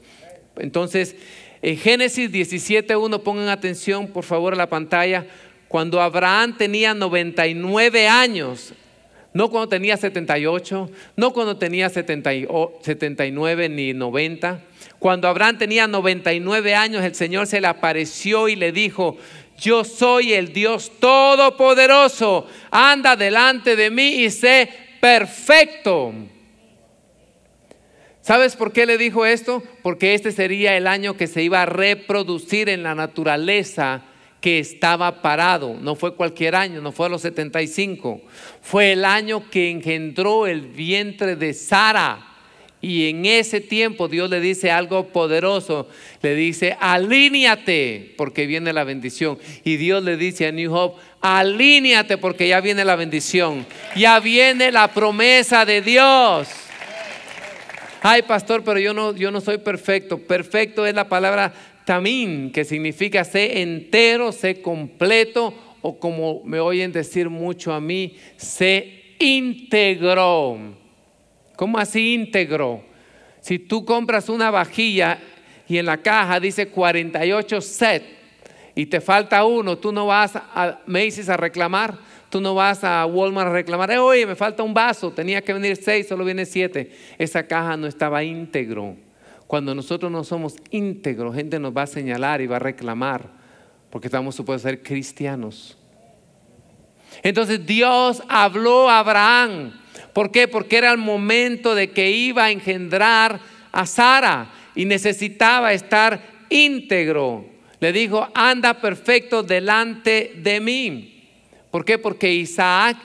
Entonces, en Génesis 17.1, pongan atención, por favor, a la pantalla. Cuando Abraham tenía 99 años, no cuando tenía 78, no cuando tenía 70, 79 ni 90. Cuando Abraham tenía 99 años, el Señor se le apareció y le dijo, yo soy el Dios todopoderoso, anda delante de mí y sé perfecto. ¿Sabes por qué le dijo esto? Porque este sería el año que se iba a reproducir en la naturaleza que estaba parado, no fue cualquier año, no fue a los 75, fue el año que engendró el vientre de Sara. Y en ese tiempo Dios le dice algo poderoso, le dice, alíniate porque viene la bendición. Y Dios le dice a New Hope, alíniate porque ya viene la bendición, ya viene la promesa de Dios. Ay, pastor, pero yo no, yo no soy perfecto. Perfecto es la palabra tamín, que significa sé entero, sé completo, o como me oyen decir mucho a mí, sé íntegro. ¿Cómo así íntegro? Si tú compras una vajilla y en la caja dice 48 set y te falta uno, tú no vas a Macy's a reclamar, tú no vas a Walmart a reclamar, eh, oye, me falta un vaso, tenía que venir seis, solo viene siete. Esa caja no estaba íntegro cuando nosotros no somos íntegros, gente nos va a señalar y va a reclamar, porque estamos supuestos a ser cristianos. Entonces Dios habló a Abraham. ¿Por qué? Porque era el momento de que iba a engendrar a Sara y necesitaba estar íntegro. Le dijo, anda perfecto delante de mí. ¿Por qué? Porque Isaac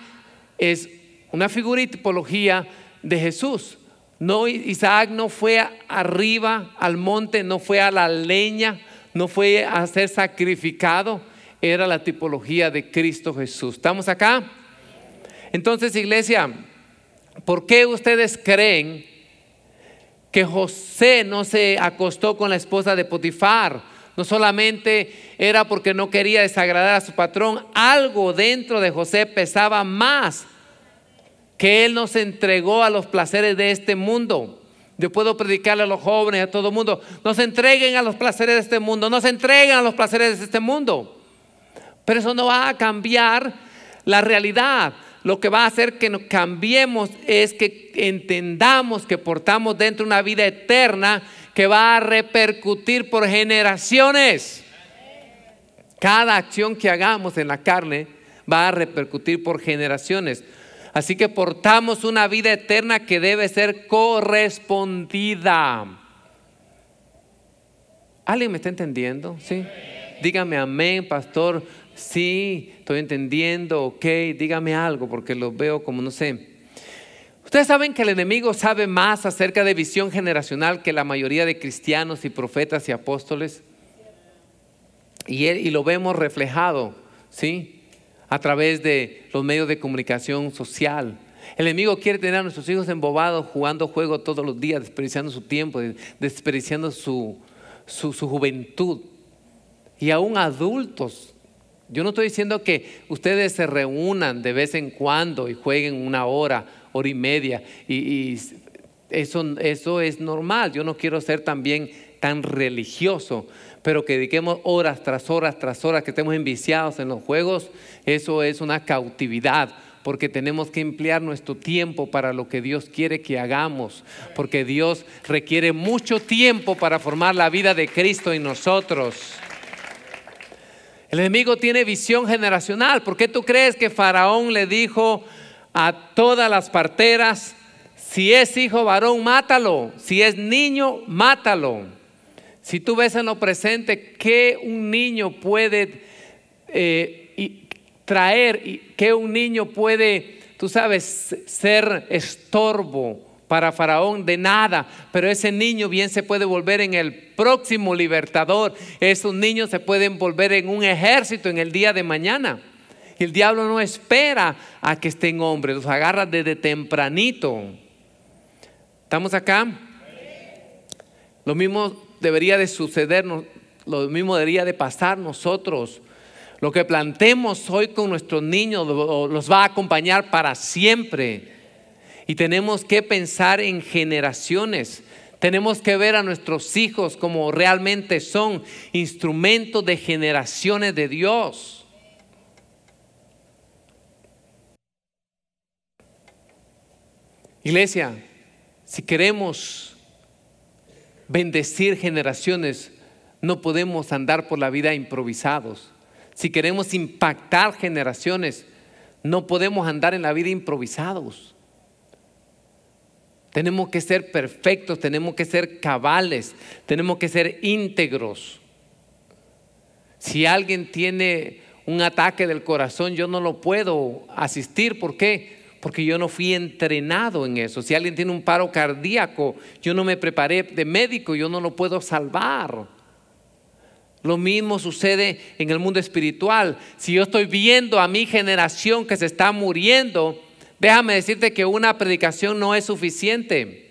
es una figura y tipología de Jesús. No, Isaac no fue arriba al monte, no fue a la leña, no fue a ser sacrificado. Era la tipología de Cristo Jesús. ¿Estamos acá? Entonces, iglesia, ¿por qué ustedes creen que José no se acostó con la esposa de Potifar? No solamente era porque no quería desagradar a su patrón, algo dentro de José pesaba más que Él nos entregó a los placeres de este mundo. Yo puedo predicarle a los jóvenes, a todo el mundo, no se entreguen a los placeres de este mundo, no se entreguen a los placeres de este mundo. Pero eso no va a cambiar la realidad. Lo que va a hacer que nos cambiemos es que entendamos que portamos dentro una vida eterna que va a repercutir por generaciones. Cada acción que hagamos en la carne va a repercutir por generaciones. Así que portamos una vida eterna que debe ser correspondida. ¿Alguien me está entendiendo? Sí. Dígame amén, pastor. Sí, estoy entendiendo, ok. Dígame algo porque lo veo como no sé. Ustedes saben que el enemigo sabe más acerca de visión generacional que la mayoría de cristianos y profetas y apóstoles. Y, y lo vemos reflejado, ¿sí? a través de los medios de comunicación social. El enemigo quiere tener a nuestros hijos embobados jugando juegos todos los días, desperdiciando su tiempo, desperdiciando su, su, juventud. Y aún adultos yo no estoy diciendo que ustedes se reúnan de vez en cuando y jueguen una hora, hora y media, y, y eso, eso, es normal. Yo no quiero ser también tan religioso, pero que dediquemos horas tras horas tras horas, que estemos enviciados en los juegos, eso es una cautividad, porque tenemos que emplear nuestro tiempo para lo que Dios quiere que hagamos, porque Dios requiere mucho tiempo para formar la vida de Cristo en nosotros. El enemigo tiene visión generacional. ¿Por qué tú crees que Faraón le dijo a todas las parteras, si es hijo varón, mátalo, si es niño, mátalo? Si tú ves en lo presente que un niño puede eh, traer, y que un niño puede, tú sabes, ser estorbo para Faraón de nada, pero ese niño bien se puede volver en el próximo libertador. Esos niños se pueden volver en un ejército en el día de mañana. El diablo no espera a que estén hombres, los agarra desde tempranito. ¿Estamos acá? Lo mismo debería de sucedernos, lo mismo debería de pasar nosotros. Lo que plantemos hoy con nuestros niños los va a acompañar para siempre. Y tenemos que pensar en generaciones. Tenemos que ver a nuestros hijos como realmente son instrumentos de generaciones de Dios. Iglesia, si queremos bendecir generaciones, no podemos andar por la vida improvisados. Si queremos impactar generaciones, no podemos andar en la vida improvisados. Tenemos que ser perfectos, tenemos que ser cabales, tenemos que ser íntegros. Si alguien tiene un ataque del corazón, yo no lo puedo asistir. ¿Por qué? Porque yo no fui entrenado en eso. Si alguien tiene un paro cardíaco, yo no me preparé de médico, yo no lo puedo salvar. Lo mismo sucede en el mundo espiritual. Si yo estoy viendo a mi generación que se está muriendo, déjame decirte que una predicación no es suficiente.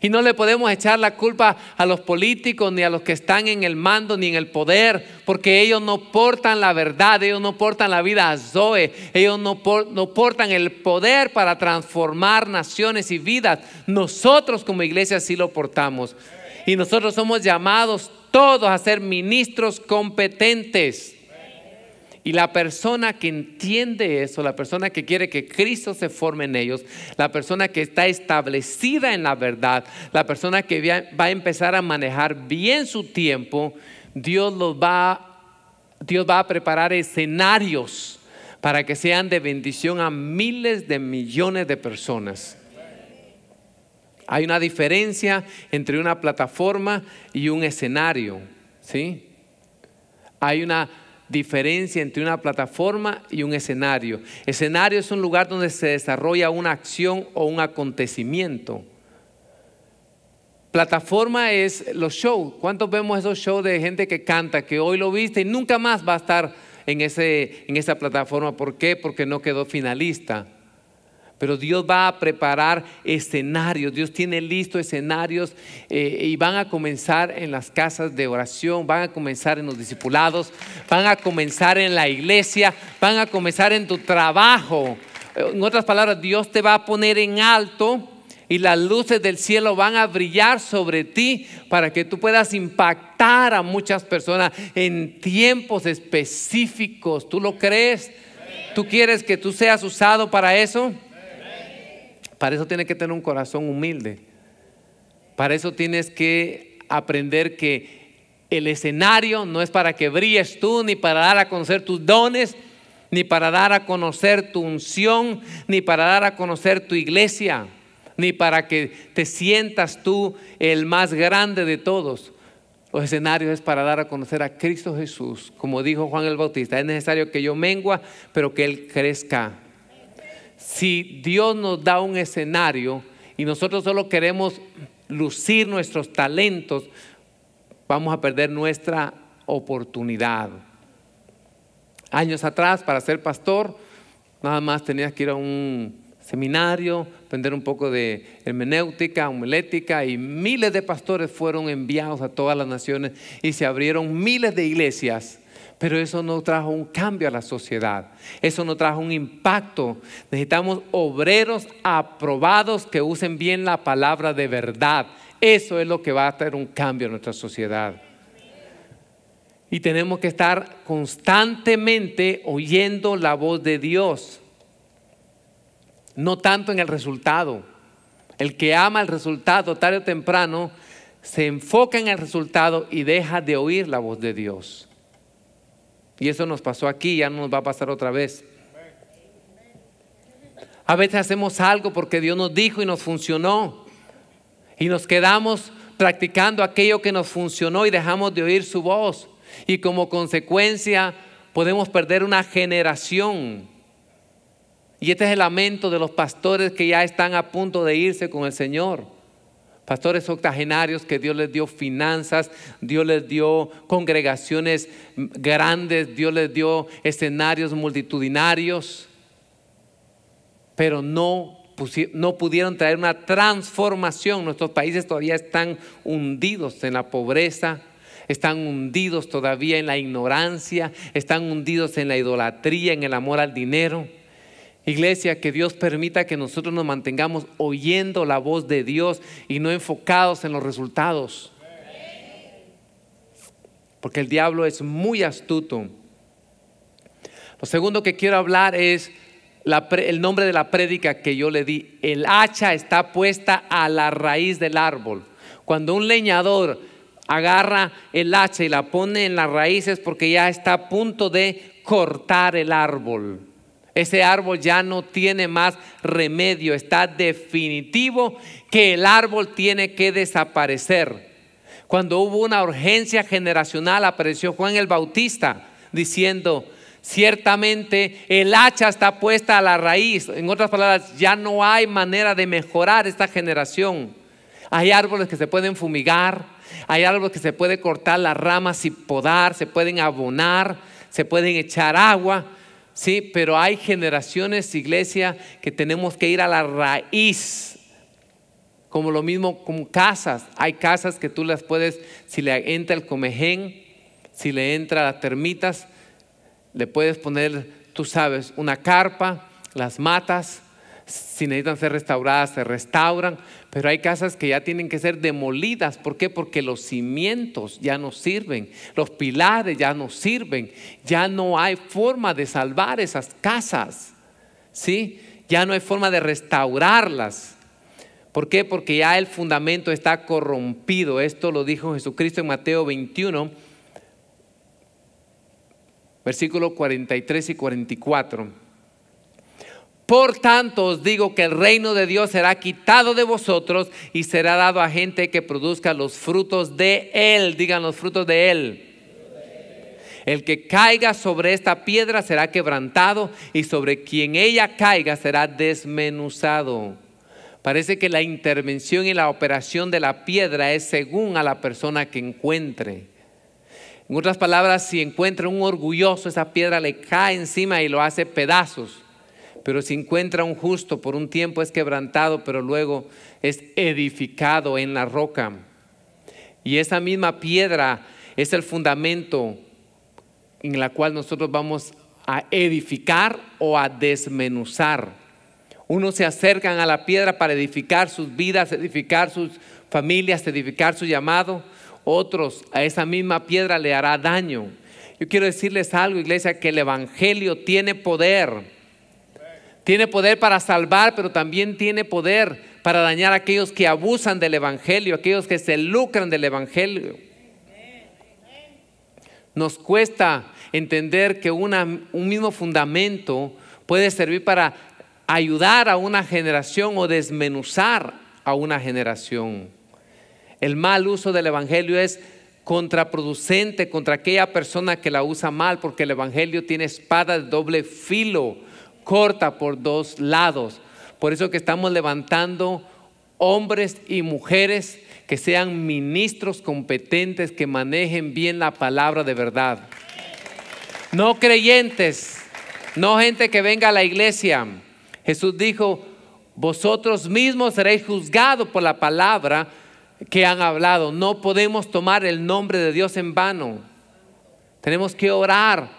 Y no le podemos echar la culpa a los políticos, ni a los que están en el mando, ni en el poder, porque ellos no portan la verdad, ellos no portan la vida a Zoe, ellos no, portan el poder para transformar naciones y vidas. Nosotros como iglesia sí lo portamos. Y nosotros somos llamados todos a ser ministros competentes. Y la persona que entiende eso, la persona que quiere que Cristo se forme en ellos, la persona que está establecida en la verdad, la persona que va a empezar a manejar bien su tiempo, Dios va, Dios va a preparar escenarios para que sean de bendición a miles de millones de personas. Hay una diferencia entre una plataforma y un escenario, ¿sí? Hay una diferencia entre una plataforma y un escenario. Escenario es un lugar donde se desarrolla una acción o un acontecimiento. Plataforma es los shows. ¿Cuántos vemos esos shows de gente que canta, que hoy lo viste y nunca más va a estar en, ese, en esa plataforma? ¿Por qué? Porque no quedó finalista. Pero Dios va a preparar escenarios, Dios tiene listos escenarios eh, y van a comenzar en las casas de oración, van a comenzar en los discipulados, van a comenzar en la iglesia, van a comenzar en tu trabajo. En otras palabras, Dios te va a poner en alto y las luces del cielo van a brillar sobre ti para que tú puedas impactar a muchas personas en tiempos específicos. ¿Tú lo crees? ¿Tú quieres que tú seas usado para eso? Para eso tienes que tener un corazón humilde. Para eso tienes que aprender que el escenario no es para que brilles tú, ni para dar a conocer tus dones, ni para dar a conocer tu unción, ni para dar a conocer tu iglesia, ni para que te sientas tú el más grande de todos. Los escenarios es para dar a conocer a Cristo Jesús. Como dijo Juan el Bautista, es necesario que yo mengua, pero que Él crezca si Dios nos da un escenario y nosotros solo queremos lucir nuestros talentos, vamos a perder nuestra oportunidad. Años atrás, para ser pastor, nada más tenías que ir a un seminario, aprender un poco de hermenéutica, homilética, y miles de pastores fueron enviados a todas las naciones y se abrieron miles de iglesias pero eso no trajo un cambio a la sociedad, eso no trajo un impacto. Necesitamos obreros aprobados que usen bien la palabra de verdad. Eso es lo que va a traer un cambio a nuestra sociedad. Y tenemos que estar constantemente oyendo la voz de Dios, no tanto en el resultado. El que ama el resultado tarde o temprano se enfoca en el resultado y deja de oír la voz de Dios. Y eso nos pasó aquí, ya no nos va a pasar otra vez. A veces hacemos algo porque Dios nos dijo y nos funcionó. Y nos quedamos practicando aquello que nos funcionó y dejamos de oír su voz. Y como consecuencia podemos perder una generación. Y este es el lamento de los pastores que ya están a punto de irse con el Señor pastores octogenarios que Dios les dio finanzas, Dios les dio congregaciones grandes, Dios les dio escenarios multitudinarios, pero no, no pudieron traer una transformación. Nuestros países todavía están hundidos en la pobreza, están hundidos todavía en la ignorancia, están hundidos en la idolatría, en el amor al dinero. Iglesia, que Dios permita que nosotros nos mantengamos oyendo la voz de Dios y no enfocados en los resultados. Porque el diablo es muy astuto. Lo segundo que quiero hablar es el nombre de la prédica que yo le di. El hacha está puesta a la raíz del árbol. Cuando un leñador agarra el hacha y la pone en las raíces porque ya está a punto de cortar el árbol. Ese árbol ya no tiene más remedio, está definitivo que el árbol tiene que desaparecer. Cuando hubo una urgencia generacional apareció Juan el Bautista diciendo, ciertamente el hacha está puesta a la raíz. En otras palabras, ya no hay manera de mejorar esta generación. Hay árboles que se pueden fumigar, hay árboles que se puede cortar las ramas y podar, se pueden abonar, se pueden echar agua, Sí, pero hay generaciones, iglesia, que tenemos que ir a la raíz. Como lo mismo con casas. Hay casas que tú las puedes, si le entra el comején, si le entra las termitas, le puedes poner, tú sabes, una carpa, las matas. Si necesitan ser restauradas, se restauran. Pero hay casas que ya tienen que ser demolidas. ¿Por qué? Porque los cimientos ya no sirven, los pilares ya no sirven, ya no hay forma de salvar esas casas. ¿Sí? Ya no hay forma de restaurarlas. ¿Por qué? Porque ya el fundamento está corrompido. Esto lo dijo Jesucristo en Mateo 21, versículos 43 y 44. Por tanto os digo que el reino de Dios será quitado de vosotros y será dado a gente que produzca los frutos de Él. Digan los frutos de Él. El que caiga sobre esta piedra será quebrantado y sobre quien ella caiga será desmenuzado. Parece que la intervención y la operación de la piedra es según a la persona que encuentre. En otras palabras, si encuentra un orgulloso, esa piedra le cae encima y lo hace pedazos. Pero si encuentra un justo, por un tiempo es quebrantado, pero luego es edificado en la roca. Y esa misma piedra es el fundamento en la cual nosotros vamos a edificar o a desmenuzar. Unos se acercan a la piedra para edificar sus vidas, edificar sus familias, edificar su llamado. Otros a esa misma piedra le hará daño. Yo quiero decirles algo, iglesia, que el Evangelio tiene poder tiene poder para salvar, pero también tiene poder para dañar a aquellos que abusan del Evangelio, aquellos que se lucran del Evangelio. Nos cuesta entender que un mismo fundamento puede servir para ayudar a una generación o desmenuzar a una generación. El mal uso del Evangelio es contraproducente contra aquella persona que la usa mal, porque el Evangelio tiene espada de doble filo corta por dos lados. Por eso que estamos levantando hombres y mujeres que sean ministros competentes, que manejen bien la palabra de verdad. No creyentes, no gente que venga a la iglesia. Jesús dijo, vosotros mismos seréis juzgados por la palabra que han hablado. No podemos tomar el nombre de Dios en vano. Tenemos que orar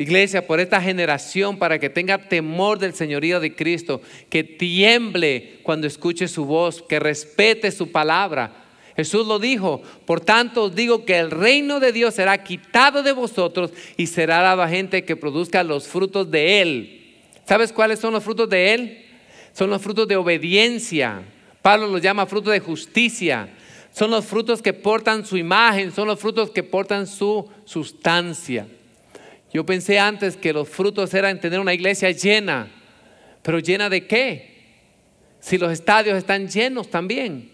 Iglesia, por esta generación, para que tenga temor del señorío de Cristo, que tiemble cuando escuche su voz, que respete su palabra. Jesús lo dijo, por tanto os digo que el reino de Dios será quitado de vosotros y será dado a gente que produzca los frutos de Él. ¿Sabes cuáles son los frutos de Él? Son los frutos de obediencia. Pablo los llama frutos de justicia. Son los frutos que portan su imagen, son los frutos que portan su sustancia. Yo pensé antes que los frutos eran tener una iglesia llena, pero llena de qué? Si los estadios están llenos también.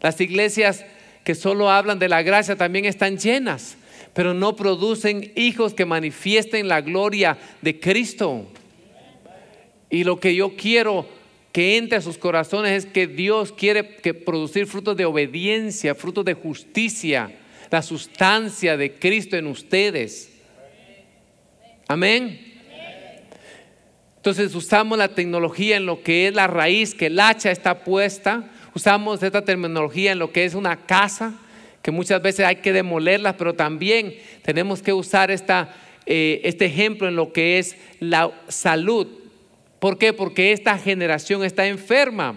Las iglesias que solo hablan de la gracia también están llenas, pero no producen hijos que manifiesten la gloria de Cristo. Y lo que yo quiero que entre a sus corazones es que Dios quiere que producir frutos de obediencia, frutos de justicia, la sustancia de Cristo en ustedes. Amén. Entonces usamos la tecnología en lo que es la raíz, que el hacha está puesta. Usamos esta terminología en lo que es una casa, que muchas veces hay que demolerla, pero también tenemos que usar esta, eh, este ejemplo en lo que es la salud. ¿Por qué? Porque esta generación está enferma.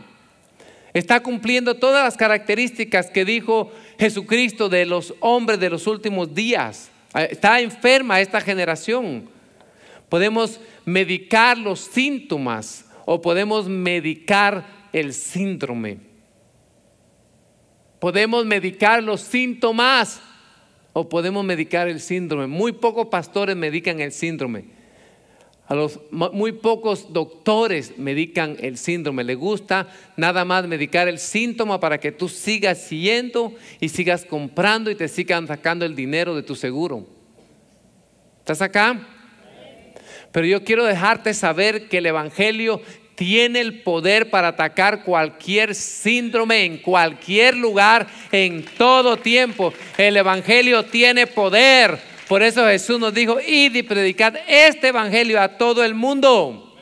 Está cumpliendo todas las características que dijo Jesucristo de los hombres de los últimos días. Eh, está enferma esta generación. Podemos medicar los síntomas o podemos medicar el síndrome. Podemos medicar los síntomas o podemos medicar el síndrome. Muy pocos pastores medican el síndrome. A los muy pocos doctores medican el síndrome. Le gusta nada más medicar el síntoma para que tú sigas siguiendo y sigas comprando y te sigan sacando el dinero de tu seguro. ¿Estás acá? Pero yo quiero dejarte saber que el Evangelio tiene el poder para atacar cualquier síndrome en cualquier lugar, en todo tiempo. El Evangelio tiene poder. Por eso Jesús nos dijo, id y predicad este Evangelio a todo el mundo.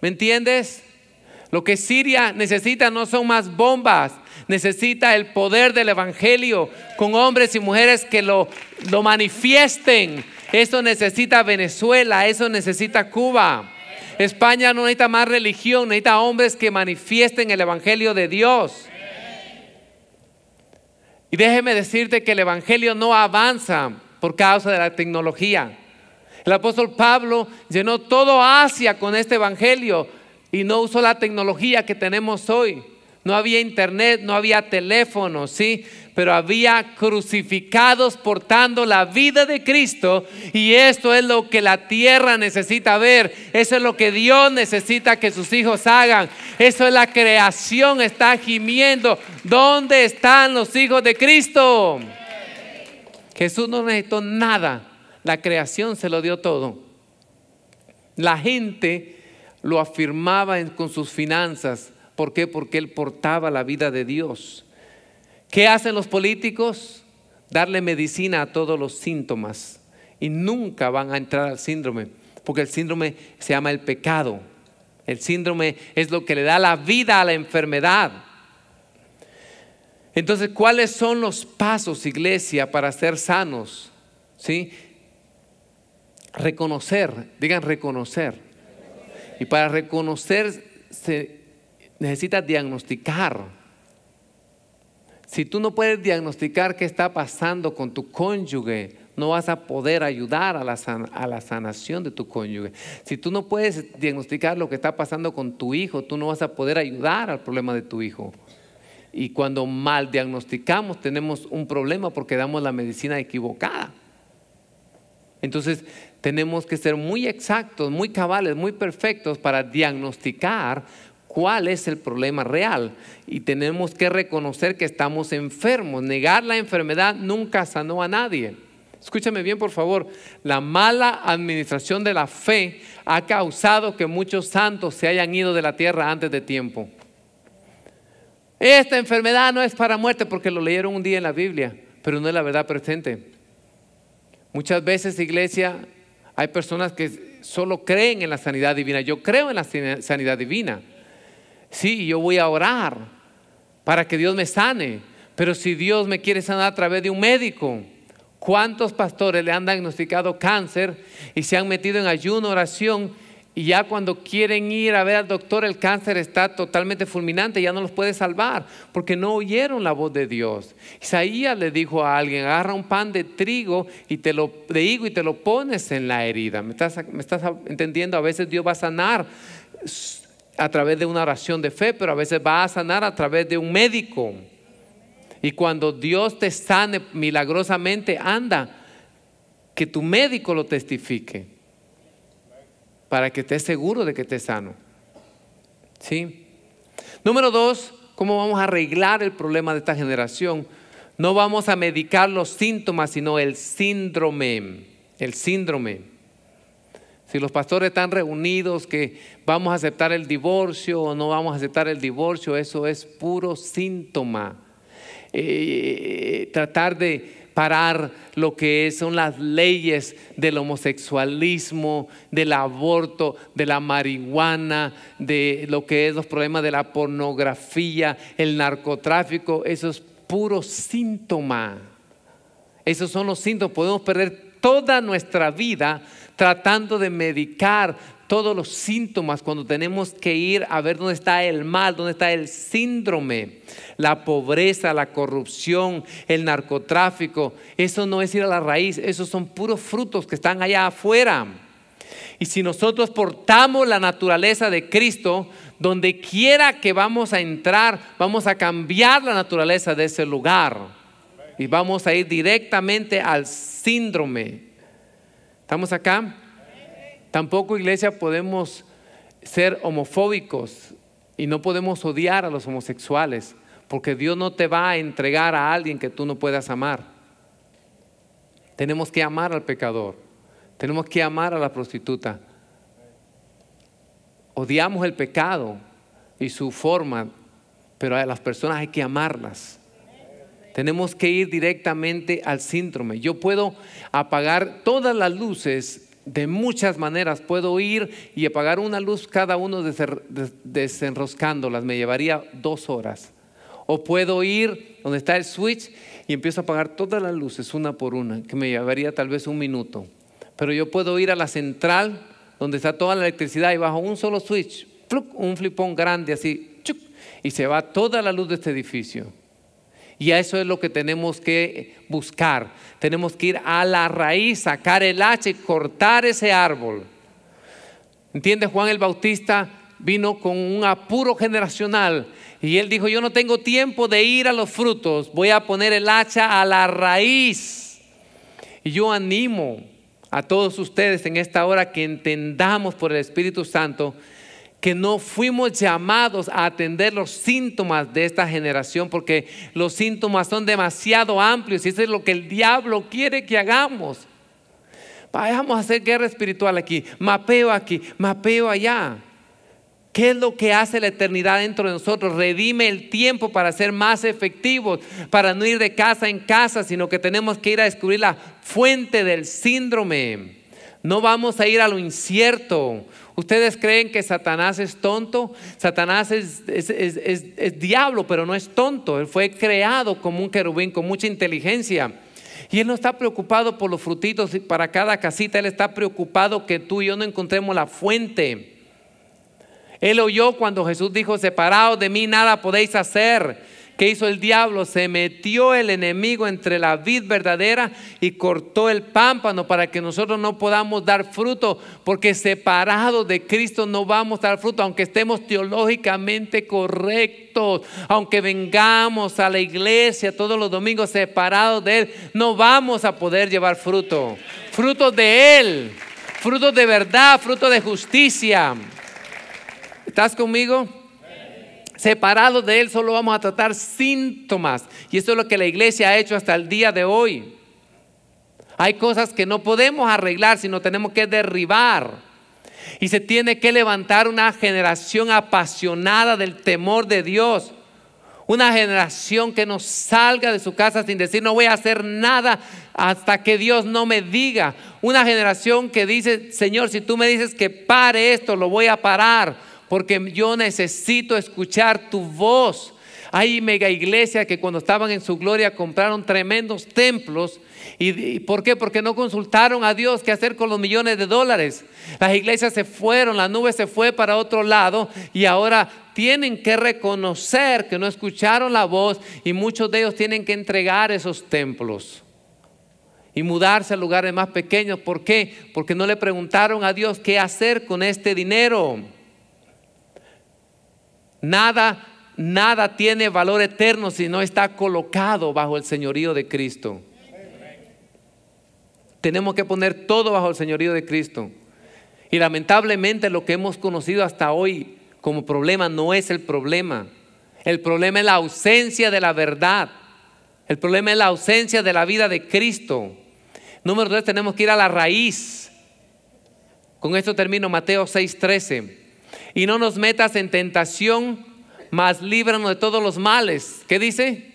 ¿Me entiendes? Lo que Siria necesita no son más bombas, necesita el poder del Evangelio con hombres y mujeres que lo, lo manifiesten eso necesita Venezuela, eso necesita Cuba. España no necesita más religión, necesita hombres que manifiesten el Evangelio de Dios. Y déjeme decirte que el Evangelio no avanza por causa de la tecnología. El apóstol Pablo llenó todo Asia con este Evangelio y no usó la tecnología que tenemos hoy. No había internet, no había teléfono, ¿sí? pero había crucificados portando la vida de Cristo y esto es lo que la tierra necesita ver, eso es lo que Dios necesita que sus hijos hagan, eso es la creación está gimiendo, ¿dónde están los hijos de Cristo? Jesús no necesitó nada, la creación se lo dio todo. La gente lo afirmaba con sus finanzas, ¿por qué? Porque él portaba la vida de Dios. ¿Qué hacen los políticos? Darle medicina a todos los síntomas y nunca van a entrar al síndrome, porque el síndrome se llama el pecado. El síndrome es lo que le da la vida a la enfermedad. Entonces, ¿cuáles son los pasos, iglesia, para ser sanos? ¿Sí? Reconocer, digan reconocer. Y para reconocer se necesita diagnosticar. Si tú no puedes diagnosticar qué está pasando con tu cónyuge, no vas a poder ayudar a la, sanación de tu cónyuge. Si tú no puedes diagnosticar lo que está pasando con tu hijo, tú no vas a poder ayudar al problema de tu hijo. Y cuando mal diagnosticamos tenemos un problema porque damos la medicina equivocada. Entonces tenemos que ser muy exactos, muy cabales, muy perfectos para diagnosticar cuál es el problema real y tenemos que reconocer que estamos enfermos. Negar la enfermedad nunca sanó a nadie. Escúchame bien, por favor. La mala administración de la fe ha causado que muchos santos se hayan ido de la tierra antes de tiempo. Esta enfermedad no es para muerte porque lo leyeron un día en la Biblia, pero no es la verdad presente. Muchas veces, iglesia, hay personas que solo creen en la sanidad divina. Yo creo en la sanidad divina Sí, yo voy a orar para que Dios me sane, pero si Dios me quiere sanar a través de un médico, ¿cuántos pastores le han diagnosticado cáncer y se han metido en ayuno, oración? Y ya cuando quieren ir a ver al doctor, el cáncer está totalmente fulminante, ya no los puede salvar, porque no oyeron la voz de Dios. Isaías le dijo a alguien, agarra un pan de trigo y te lo, de higo y te lo pones en la herida. ¿Me estás, ¿Me estás entendiendo? A veces Dios va a sanar a través de una oración de fe, pero a veces va a sanar a través de un médico. Y cuando Dios te sane milagrosamente, anda, que tu médico lo testifique, para que estés seguro de que estés sano. ¿Sí? Número dos, ¿cómo vamos a arreglar el problema de esta generación? No vamos a medicar los síntomas, sino el síndrome. El síndrome. Si los pastores están reunidos que vamos a aceptar el divorcio o no vamos a aceptar el divorcio, eso es puro síntoma. Eh, tratar de parar lo que son las leyes del homosexualismo, del aborto, de la marihuana, de lo que es los problemas de la pornografía, el narcotráfico, eso es puro síntoma. Esos son los síntomas. Podemos perder toda nuestra vida tratando de medicar todos los síntomas cuando tenemos que ir a ver dónde está el mal, dónde está el síndrome, la pobreza, la corrupción, el narcotráfico. Eso no es ir a la raíz, esos son puros frutos que están allá afuera. Y si nosotros portamos la naturaleza de Cristo, donde quiera que vamos a entrar, vamos a cambiar la naturaleza de ese lugar. Y vamos a ir directamente al síndrome. ¿Estamos acá? Tampoco, iglesia, podemos ser homofóbicos y no podemos odiar a los homosexuales, porque Dios no te va a entregar a alguien que tú no puedas amar. Tenemos que amar al pecador, tenemos que amar a la prostituta. Odiamos el pecado y su forma, pero a las personas hay que amarlas. Tenemos que ir directamente al síndrome. Yo puedo apagar todas las luces de muchas maneras. Puedo ir y apagar una luz cada uno desenroscándolas. Me llevaría dos horas. O puedo ir donde está el switch y empiezo a apagar todas las luces una por una, que me llevaría tal vez un minuto. Pero yo puedo ir a la central donde está toda la electricidad y bajo un solo switch, un flipón grande así, y se va toda la luz de este edificio. Y a eso es lo que tenemos que buscar. Tenemos que ir a la raíz, sacar el hacha y cortar ese árbol. ¿Entiende? Juan el Bautista vino con un apuro generacional y él dijo, yo no tengo tiempo de ir a los frutos, voy a poner el hacha a la raíz. Y yo animo a todos ustedes en esta hora que entendamos por el Espíritu Santo que no fuimos llamados a atender los síntomas de esta generación porque los síntomas son demasiado amplios y eso es lo que el diablo quiere que hagamos. Vayamos a hacer guerra espiritual aquí, mapeo aquí, mapeo allá. ¿Qué es lo que hace la eternidad dentro de nosotros? Redime el tiempo para ser más efectivos, para no ir de casa en casa, sino que tenemos que ir a descubrir la fuente del síndrome. No vamos a ir a lo incierto. ¿Ustedes creen que Satanás es tonto? Satanás es, diablo, pero no es tonto. Él fue creado como un querubín con mucha inteligencia. Y él no está preocupado por los frutitos para cada casita. Él está preocupado que tú y yo no encontremos la fuente. Él oyó cuando Jesús dijo, separados de mí nada podéis hacer. ¿Qué hizo el diablo? Se metió el enemigo entre la vid verdadera y cortó el pámpano para que nosotros no podamos dar fruto, porque separados de Cristo no vamos a dar fruto, aunque estemos teológicamente correctos, aunque vengamos a la iglesia todos los domingos separados de Él, no vamos a poder llevar fruto. Fruto de Él, fruto de verdad, fruto de justicia. ¿Estás conmigo? Separados de Él solo vamos a tratar síntomas. Y eso es lo que la iglesia ha hecho hasta el día de hoy. Hay cosas que no podemos arreglar, sino tenemos que derribar. Y se tiene que levantar una generación apasionada del temor de Dios. Una generación que no salga de su casa sin decir no voy a hacer nada hasta que Dios no me diga. Una generación que dice, Señor, si tú me dices que pare esto, lo voy a parar porque yo necesito escuchar tu voz. Hay mega iglesias que cuando estaban en su gloria compraron tremendos templos. ¿Y por qué? Porque no consultaron a Dios qué hacer con los millones de dólares. Las iglesias se fueron, la nube se fue para otro lado y ahora tienen que reconocer que no escucharon la voz y muchos de ellos tienen que entregar esos templos y mudarse a lugares más pequeños. ¿Por qué? Porque no le preguntaron a Dios qué hacer con este dinero. Nada, nada tiene valor eterno si no está colocado bajo el señorío de Cristo. Tenemos que poner todo bajo el señorío de Cristo. Y lamentablemente lo que hemos conocido hasta hoy como problema no es el problema. El problema es la ausencia de la verdad. El problema es la ausencia de la vida de Cristo. Número tres, tenemos que ir a la raíz. Con esto termino Mateo 6:13. Y no nos metas en tentación, mas líbranos de todos los males. ¿Qué dice?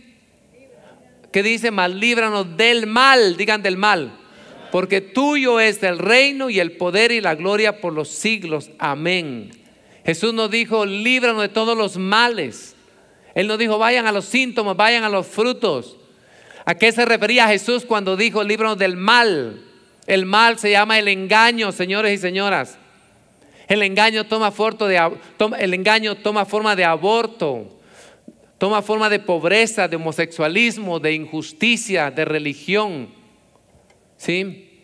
¿Qué dice? Mas líbranos del mal, digan del mal. Porque tuyo es el reino y el poder y la gloria por los siglos. Amén. Jesús nos dijo, líbranos de todos los males. Él nos dijo, vayan a los síntomas, vayan a los frutos. ¿A qué se refería Jesús cuando dijo, líbranos del mal? El mal se llama el engaño, señores y señoras. El engaño toma, de, el engaño toma forma de aborto, toma forma de pobreza, de homosexualismo, de injusticia, de religión. ¿Sí?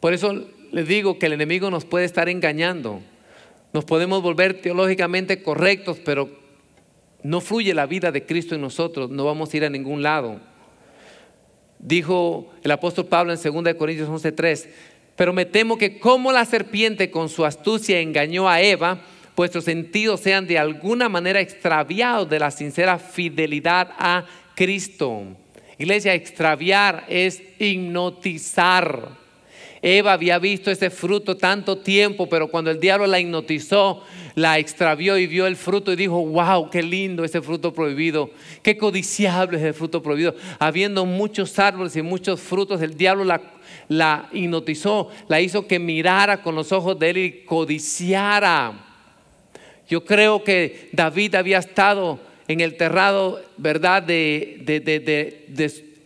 Por eso les digo que el enemigo nos puede estar engañando. Nos podemos volver teológicamente correctos, pero no fluye la vida de Cristo en nosotros, no vamos a ir a ningún lado. Dijo el apóstol Pablo en 2 Corintios 11:3, pero me temo que como la serpiente con su astucia engañó a Eva, vuestros sentidos sean de alguna manera extraviados de la sincera fidelidad a Cristo. Iglesia, extraviar es hipnotizar. Eva había visto ese fruto tanto tiempo, pero cuando el diablo la hipnotizó, la extravió y vio el fruto y dijo, wow, qué lindo ese fruto prohibido, qué codiciable es el fruto prohibido. Habiendo muchos árboles y muchos frutos, el diablo la la hipnotizó, la hizo que mirara con los ojos de él y codiciara. Yo creo que David había estado en el terrado, ¿verdad? De, de, de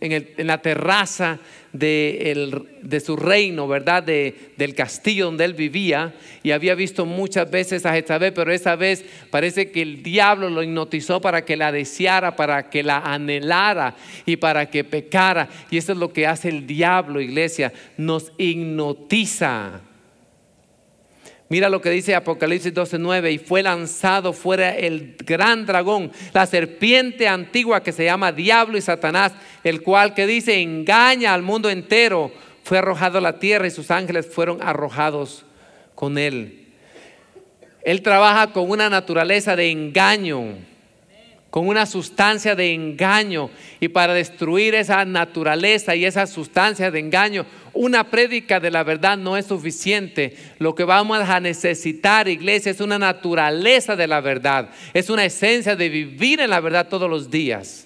en, la terraza de, su reino, ¿verdad? del castillo donde él vivía y había visto muchas veces a Jezabel, pero esa vez parece que el diablo lo hipnotizó para que la deseara, para que la anhelara y para que pecara. Y eso es lo que hace el diablo, iglesia, nos hipnotiza Mira lo que dice Apocalipsis 12:9, y fue lanzado fuera el gran dragón, la serpiente antigua que se llama Diablo y Satanás, el cual que dice engaña al mundo entero, fue arrojado a la tierra y sus ángeles fueron arrojados con él. Él trabaja con una naturaleza de engaño con una sustancia de engaño y para destruir esa naturaleza y esa sustancia de engaño, una prédica de la verdad no es suficiente. Lo que vamos a necesitar, iglesia, es una naturaleza de la verdad, es una esencia de vivir en la verdad todos los días.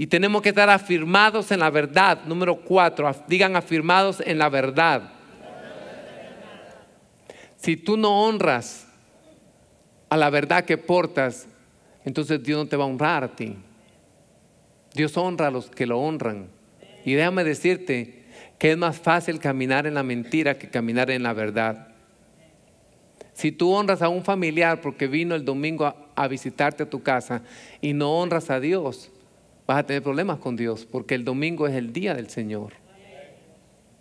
Y tenemos que estar afirmados en la verdad. Número cuatro, digan afirmados en la verdad. Si tú no honras a la verdad que portas, entonces Dios no te va a honrar a ti. Dios honra a los que lo honran. Y déjame decirte que es más fácil caminar en la mentira que caminar en la verdad. Si tú honras a un familiar porque vino el domingo a, visitarte a tu casa y no honras a Dios, vas a tener problemas con Dios porque el domingo es el día del Señor.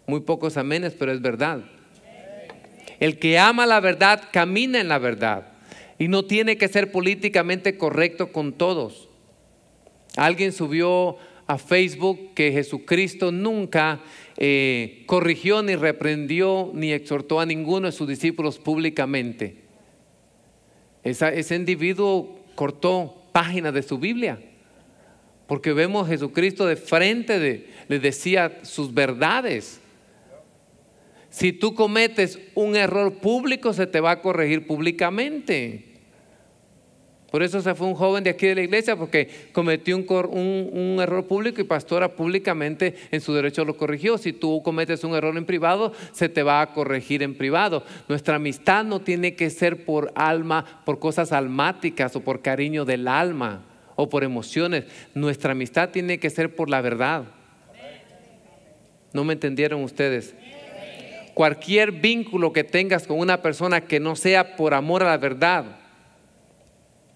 Muy pocos amenes, pero es verdad. El que ama la verdad camina en la verdad y no tiene que ser políticamente correcto con todos. Alguien subió a Facebook que Jesucristo nunca eh, corrigió ni reprendió ni exhortó a ninguno de sus discípulos públicamente. ese individuo cortó páginas de su Biblia, porque vemos a Jesucristo de frente, de, le decía sus verdades. Si tú cometes un error público, se te va a corregir públicamente. Por eso se fue un joven de aquí de la iglesia porque cometió un, error público y pastora públicamente en su derecho lo corrigió. Si tú cometes un error en privado, se te va a corregir en privado. Nuestra amistad no tiene que ser por alma, por cosas almáticas o por cariño del alma o por emociones. Nuestra amistad tiene que ser por la verdad. ¿No me entendieron ustedes? Cualquier vínculo que tengas con una persona que no sea por amor a la verdad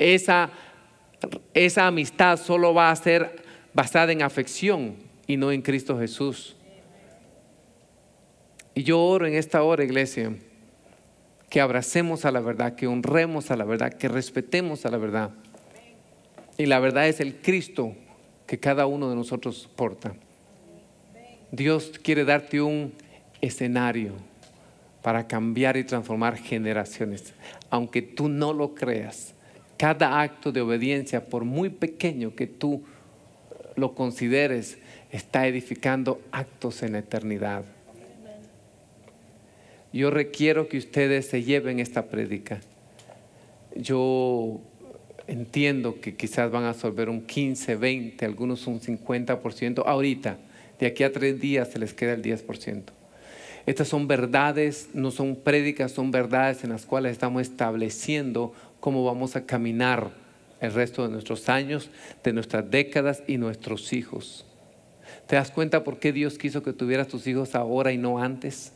esa, amistad solo va a ser basada en afección y no en Cristo Jesús. Y yo oro en esta hora, iglesia, que abracemos a la verdad, que honremos a la verdad, que respetemos a la verdad. Y la verdad es el Cristo que cada uno de nosotros porta. Dios quiere darte un escenario para cambiar y transformar generaciones, aunque tú no lo creas. Cada acto de obediencia, por muy pequeño que tú lo consideres, está edificando actos en la eternidad. Yo requiero que ustedes se lleven esta prédica. Yo entiendo que quizás van a absorber un 15, 20, algunos un 50%. Ahorita, de aquí a tres días se les queda el 10%. Estas son verdades, no son prédicas, son verdades en las cuales estamos estableciendo cómo vamos a caminar el resto de nuestros años, de nuestras décadas y nuestros hijos. ¿Te das cuenta por qué Dios quiso que tuvieras tus hijos ahora y no antes?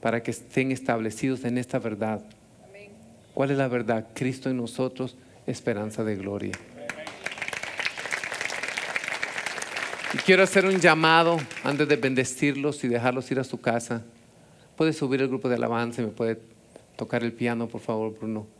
Para que estén establecidos en esta verdad. ¿Cuál es la verdad? Cristo en nosotros, esperanza de gloria. Y quiero hacer un llamado antes de bendecirlos y dejarlos ir a su casa. Puedes subir el grupo de alabanza y me puede tocar el piano, por favor, Bruno.